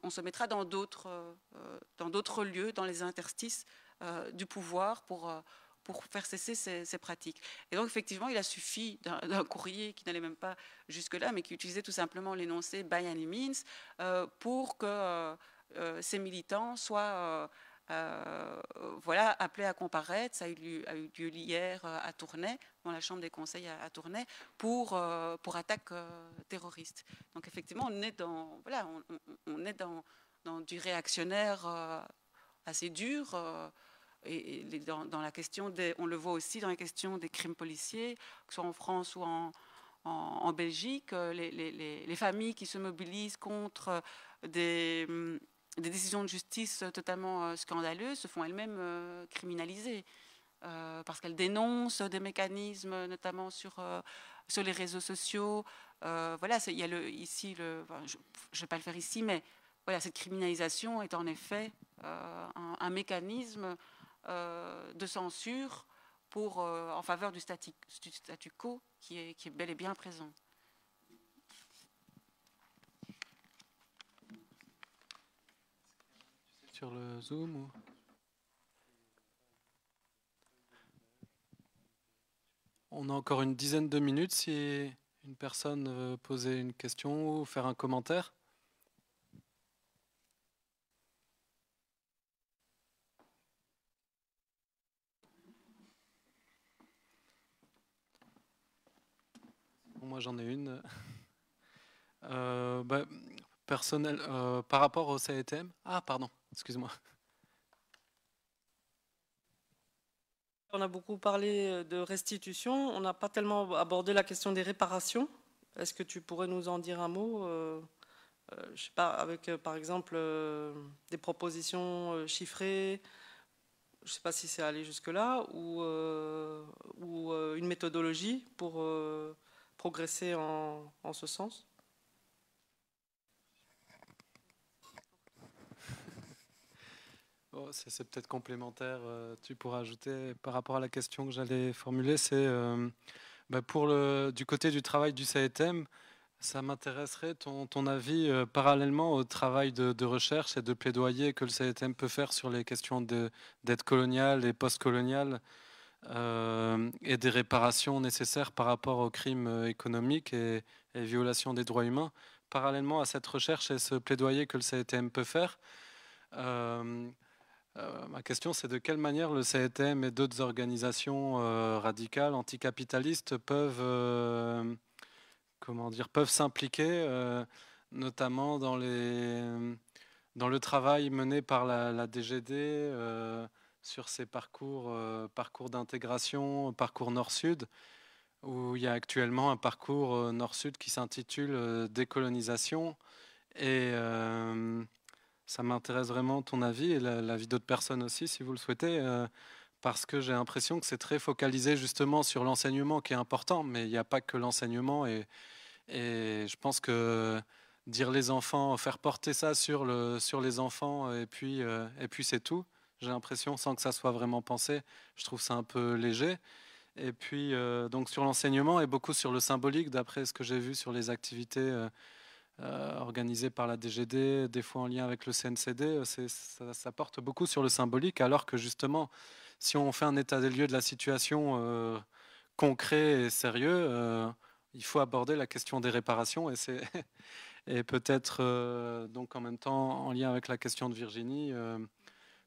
on, se mettra dans d'autres, euh, euh, dans d'autres lieux, dans les interstices du pouvoir pour, pour faire cesser ces, pratiques. Et donc, effectivement, il a suffi d'un, courrier qui n'allait même pas jusque-là, mais qui utilisait tout simplement l'énoncé by any means pour que ces militants soient euh, voilà, appelé à comparaître, ça a eu lieu, hier euh, à Tournai, dans la Chambre des conseils à, Tournai, pour, euh, pour attaque terroriste. Donc effectivement, on est dans, voilà, on, est dans, du réactionnaire assez dur. et, dans, la question on le voit aussi dans la question des crimes policiers, que ce soit en France ou en, en, Belgique, les, familles qui se mobilisent contre des hum, des décisions de justice euh, totalement euh, scandaleuses se font elles-mêmes euh, criminaliser. parce qu'elles dénoncent des mécanismes, notamment sur, sur les réseaux sociaux. voilà, il y a ici, je ne vais pas le faire ici, mais voilà, cette criminalisation est en effet un, mécanisme de censure pour, en faveur du statu, quo qui est bel et bien présent. sur le Zoom On a encore une dizaine de minutes si une personne veut poser une question ou faire un commentaire. moi j'en ai une. Euh, ben, personnel, euh, par rapport au CETM. Ah, pardon. Excuse-moi. On a beaucoup parlé euh, de restitution. On n'a pas tellement abordé la question des réparations. Est-ce que tu pourrais nous en dire un mot euh, euh, sais pas, avec par exemple des propositions chiffrées. Je ne sais pas si c'est allé jusque-là ou, une méthodologie pour progresser en ce sens. c'est peut-être complémentaire, euh, tu pourras ajouter par rapport à la question que j'allais formuler, c'est euh, bah, pour le, du côté du travail du CETM, ça m'intéresserait ton, avis euh, parallèlement au travail de, recherche et de plaidoyer que le CETM peut faire sur les questions d'aide coloniale et postcoloniale euh, et des réparations nécessaires par rapport aux crimes économiques et, violations des droits humains. Parallèlement à cette recherche et ce plaidoyer que le CETM peut faire, euh, ma question, c'est de quelle manière le CETM et d'autres organisations euh, radicales, anticapitalistes, peuvent, euh, comment dire, peuvent s'impliquer, notamment dans, les, dans le travail mené par la, DGD sur ces parcours, parcours d'intégration, parcours Nord-Sud, où il y a actuellement un parcours Nord-Sud qui s'intitule décolonisation et ça m'intéresse vraiment ton avis et l'avis d'autres personnes aussi, si vous le souhaitez, euh, parce que j'ai l'impression que c'est très focalisé justement sur l'enseignement qui est important, mais il n'y a pas que l'enseignement. Et, et, je pense que dire les enfants, faire porter ça sur, le, sur les enfants, et puis, euh, puis c'est tout, j'ai l'impression, sans que ça soit vraiment pensé, je trouve ça un peu léger. Et puis, euh, donc sur l'enseignement et beaucoup sur le symbolique, d'après ce que j'ai vu sur les activités euh, organisée par la DGD, des fois en lien avec le CNCD, euh, ça, porte beaucoup sur le symbolique, alors que justement, si on fait un état des lieux de la situation euh, concret et sérieux, il faut aborder la question des réparations et c'est et peut-être donc en même temps en lien avec la question de Virginie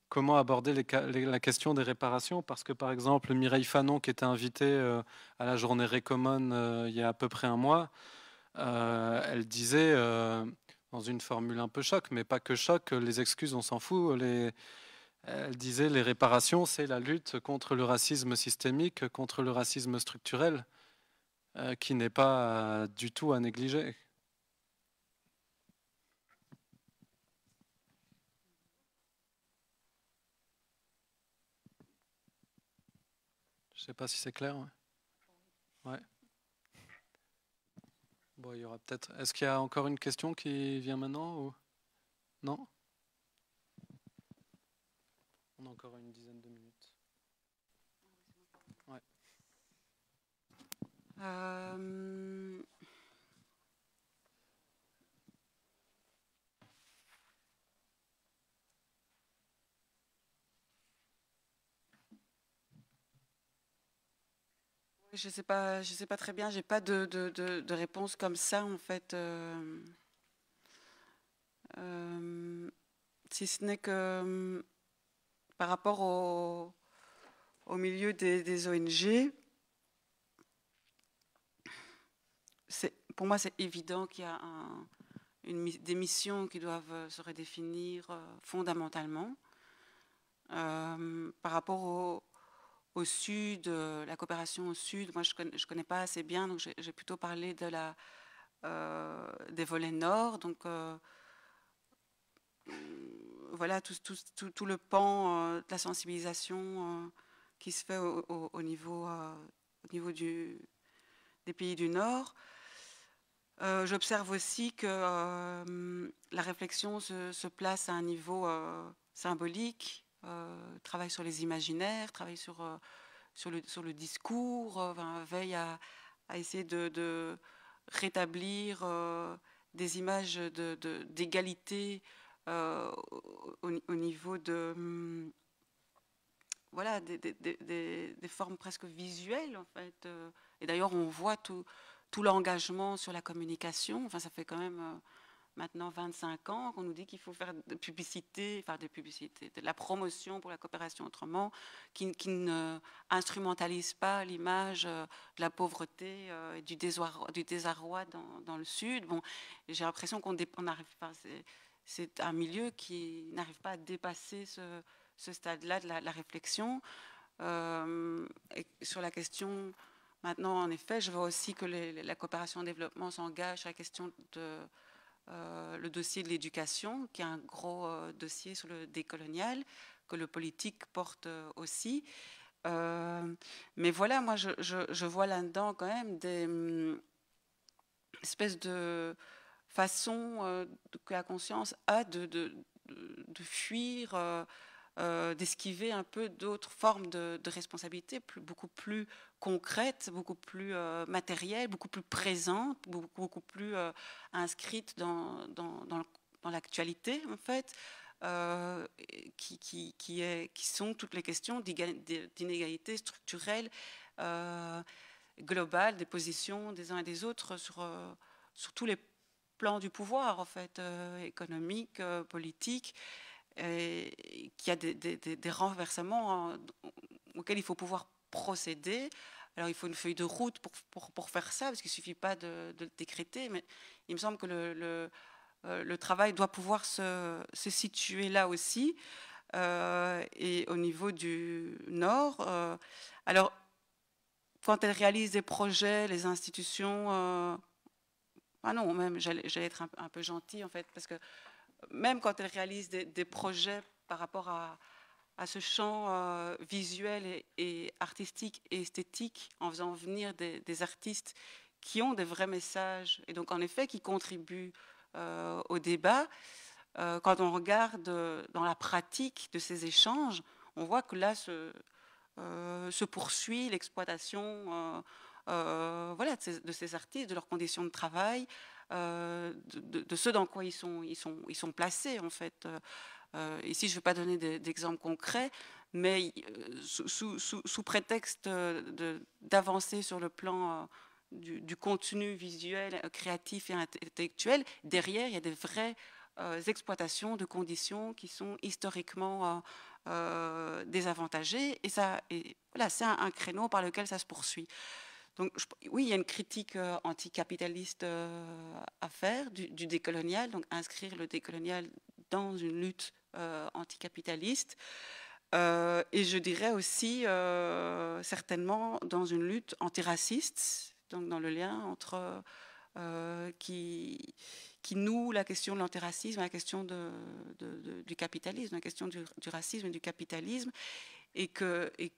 comment aborder la question des réparations parce que par exemple Mireille Fanon qui était invitée à la journée Récommon il y a à peu près un mois euh, elle disait, euh, dans une formule un peu choc, mais pas que choc, les excuses, on s'en fout. elle disait, les réparations, c'est la lutte contre le racisme systémique, contre le racisme structurel, euh, qui n'est pas du tout à négliger. Je ne sais pas si c'est clair. il y aura peut-être. Est-ce qu'il y a encore une question qui vient maintenant ou... Non On a encore une dizaine de minutes. Euh, Je sais sais pas très bien. je n'ai pas de, réponse comme ça en fait. Euh, euh, si ce n'est que euh, par rapport au, au milieu des, des ONG, pour moi c'est évident qu'il y a une, des missions qui doivent se redéfinir fondamentalement par rapport au au sud, euh, la coopération au sud. Moi, je ne connais, pas assez bien, donc j'ai plutôt parlé de la, euh, des volets nord. Donc, euh, mm, voilà tout, le pan de la sensibilisation qui se fait au, niveau, au niveau du, des pays du Nord. J'observe aussi que la réflexion se, place à un niveau symbolique, euh, travaille sur les imaginaires, travaille sur, euh, sur, le, sur le discours, euh, veille à, à, essayer de, rétablir des images d'égalité de, d'égalité au, au, niveau de hmm, voilà, des, des, des, des, formes presque visuelles, en fait. Et d'ailleurs, on voit tout, tout l'engagement sur la communication. Enfin, ça fait quand même maintenant 25 ans qu'on nous dit qu'il faut faire de publicité, faire de publicité, de la promotion pour la coopération autrement, qui, qui ne instrumentalise pas l'image euh, de la pauvreté, euh, du désarroi, du désarroi dans, le Sud. Bon, j'ai l'impression qu'on n'arrive pas. C'est un milieu qui n'arrive pas à dépasser ce, stade-là de la, réflexion. Euh, sur la question Maintenant, en effet, je vois aussi que la coopération au développement s'engage sur la question de, euh, le dossier de l'éducation, qui est un gros euh, dossier sur le décolonial, que le politique porte euh, aussi. mais voilà, moi, je, vois là-dedans quand même des hum, espèces de façons que la conscience a de, de, fuir. d'esquiver un peu d'autres formes de, responsabilité, beaucoup plus concrète, beaucoup plus euh, matérielles, matérielle, beaucoup plus présente, beaucoup, beaucoup plus euh, inscrites inscrite dans, dans, dans, l'actualité, en fait, euh, qui, qui, qui, est, qui, sont toutes les questions d'inégalité structurelle globale des positions des uns et des autres sur, sur tous les plans du pouvoir, en fait, économique, politique, et, qui a des, des, des renversements hein, auxquels il faut pouvoir procéder alors il faut une feuille de route pour, pour, pour faire ça, parce qu'il ne suffit pas de, de, le décréter, mais il me semble que le, le, euh, travail doit pouvoir se, se situer là aussi, euh, et au niveau du Nord. Euh. alors, quand elle réalise des projets, les institutions... ah non, même, j'allais être un, peu gentille, en fait, parce que même quand elle réalise des projets par rapport à, à ce champ euh, visuel et, artistique et esthétique en faisant venir des, artistes qui ont des vrais messages et donc en effet qui contribuent euh, au débat. Euh, quand on regarde dans la pratique de ces échanges, on voit que là se, se poursuit l'exploitation voilà, de ces, artistes, de leurs conditions de travail, de, de, ce dans quoi ils sont, ils sont, ils sont placés en fait. Euh, ici, je ne vais pas donner d'exemples concrets, mais euh, sous, prétexte euh, d'avancer sur le plan du, contenu visuel, créatif et intellectuel, derrière, il y a des vraies exploitations de conditions qui sont historiquement... désavantagées. Et, ça, et voilà, c'est un, créneau par lequel ça se poursuit. Donc, oui, il y a une critique anticapitaliste à faire du, du, décolonial, donc inscrire le décolonial dans une lutte euh, anticapitaliste. Euh, et je dirais aussi euh, certainement dans une lutte antiraciste, donc dans le lien entre qui, qui noue la question de l'antiracisme la question de, du capitalisme, la question du, racisme et du capitalisme, et que, et,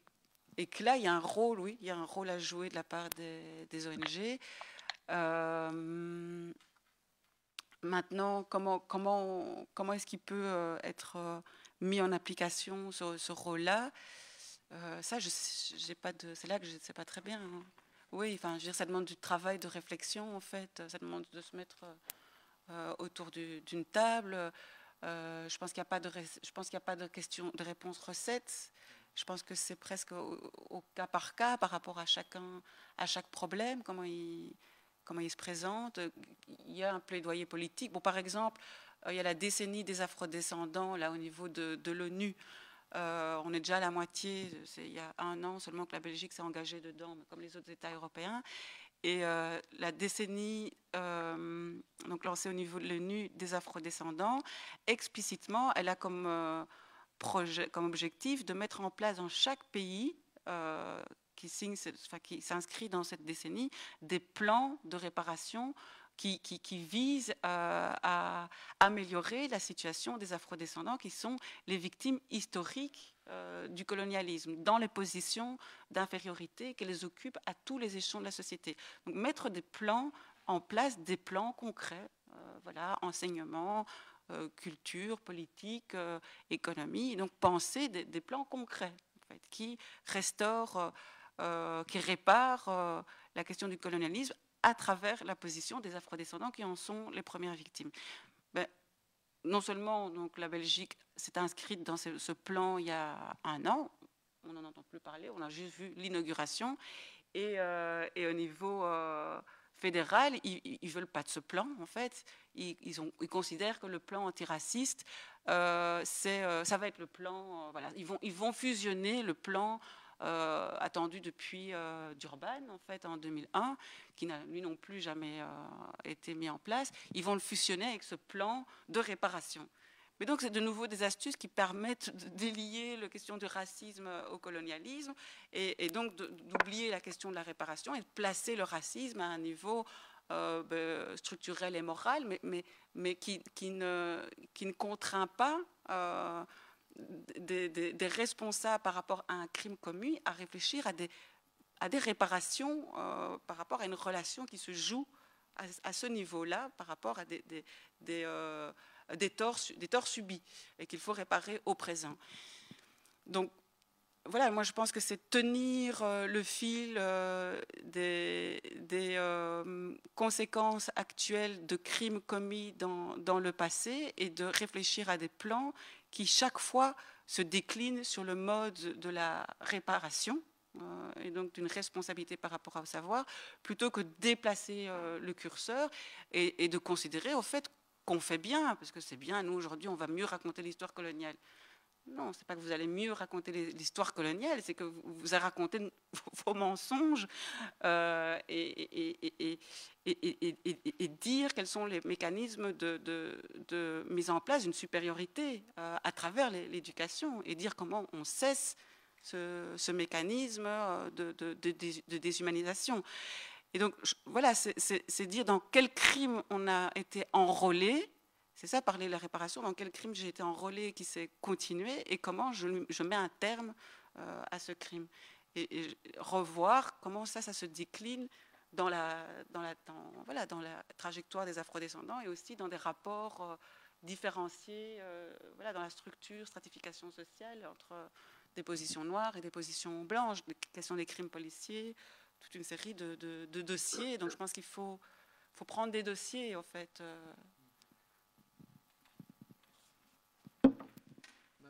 que là, il y a un rôle, oui, il y a un rôle à jouer de la part des, ONG. Euh, maintenant, comment, comment, comment est-ce qu'il peut euh, être euh, mis en application ce, rôle-là euh, Ça, j'ai pas de. C'est là que je ne sais pas très bien. Hein. Oui, enfin, ça demande du travail, de réflexion, en fait. Ça demande de se mettre autour d'une table. je pense qu'il n'y a pas de, je pense qu'il a pas de question, de réponse recette. Je pense que c'est presque au, au, cas par cas, par rapport à chacun, à chaque problème, comment il comment il se présente Il y a un plaidoyer politique. Bon, par exemple, euh, il y a la décennie des afrodescendants, là, au niveau de, l'ONU. Euh, on est déjà à la moitié. C'est il y a un an seulement que la Belgique s'est engagée dedans, comme les autres États européens. Et euh, la décennie, donc lancée au niveau de l'ONU des afrodescendants, explicitement, elle a comme, comme objectif de mettre en place dans chaque pays qui s'inscrit dans cette décennie, des plans de réparation qui, visent euh, à améliorer la situation des afrodescendants qui sont les victimes historiques euh, du colonialisme, dans les positions d'infériorité qu'elles occupent à tous les échelons de la société. Donc mettre des plans en place, des plans concrets, euh, voilà, enseignement, culture, politique, économie, donc penser des, plans concrets qui restaurent euh, qui répare euh, la question du colonialisme à travers la position des afrodescendants qui en sont les premières victimes. Ben, non seulement donc, la Belgique s'est inscrite dans ce, plan il y a un an, on n'en entend plus parler, on a juste vu l'inauguration, et, euh, et, au niveau fédéral, ils ne veulent pas de ce plan, en fait. Ils, ils, ont, ils considèrent que le plan antiraciste, euh, ça va être le plan, voilà, ils vont, ils vont fusionner le plan euh, attendu depuis euh, Durban, en fait, en 2001, qui n'a lui non plus jamais euh, été mis en place. Ils vont le fusionner avec ce plan de réparation. Mais donc, c'est de nouveau des astuces qui permettent de délier la question du racisme au colonialisme et, donc d'oublier la question de la réparation et de placer le racisme à un niveau ben, structurel et moral, mais, mais, qui, ne, qui, ne, contraint pas des, responsables par rapport à un crime commis à réfléchir à des, à des réparations euh, par rapport à une relation qui se joue à, ce niveau-là, par rapport à des, euh, torts, des torts subis et qu'il faut réparer au présent. Donc, voilà, moi je pense que c'est tenir euh, le fil des, conséquences actuelles de crimes commis dans, dans, le passé et de réfléchir à des plans qui chaque fois se décline sur le mode de la réparation euh, et donc d'une responsabilité par rapport au savoir, plutôt que de déplacer euh, le curseur et, et, de considérer au fait qu'on fait bien, parce que c'est bien, nous aujourd'hui on va mieux raconter l'histoire coloniale. Non, c'est pas que vous allez mieux raconter l'histoire coloniale, c'est que vous, vous avez raconté vos mensonges et, dire quels sont les mécanismes de, mise en place d'une supériorité à travers l'éducation et dire comment on cesse ce, mécanisme de, déshumanisation. Et donc, voilà, c'est dire dans quel crime on a été enrôlé c'est ça, parler de la réparation, dans quel crime j'ai été enrôlé qui s'est continué et comment je, mets un terme euh, à ce crime. Et, revoir comment ça, ça se décline dans la, dans la, voilà, dans la trajectoire des afrodescendants et aussi dans des rapports euh, différenciés, euh, voilà, dans la structure, stratification sociale entre des positions noires et des positions blanches, des questions des crimes policiers, toute une série de, de dossiers. Donc je pense qu'il faut, faut prendre des dossiers, en fait.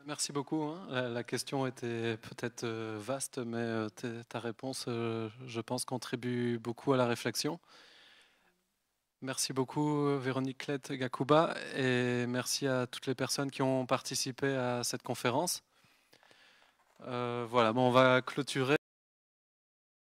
Merci beaucoup. Hein. La question était peut-être euh, vaste, mais euh, ta réponse, euh, je pense, contribue beaucoup à la réflexion. Merci beaucoup Véronique Clette Gakuba et merci à toutes les personnes qui ont participé à cette conférence. voilà, on va clôturer.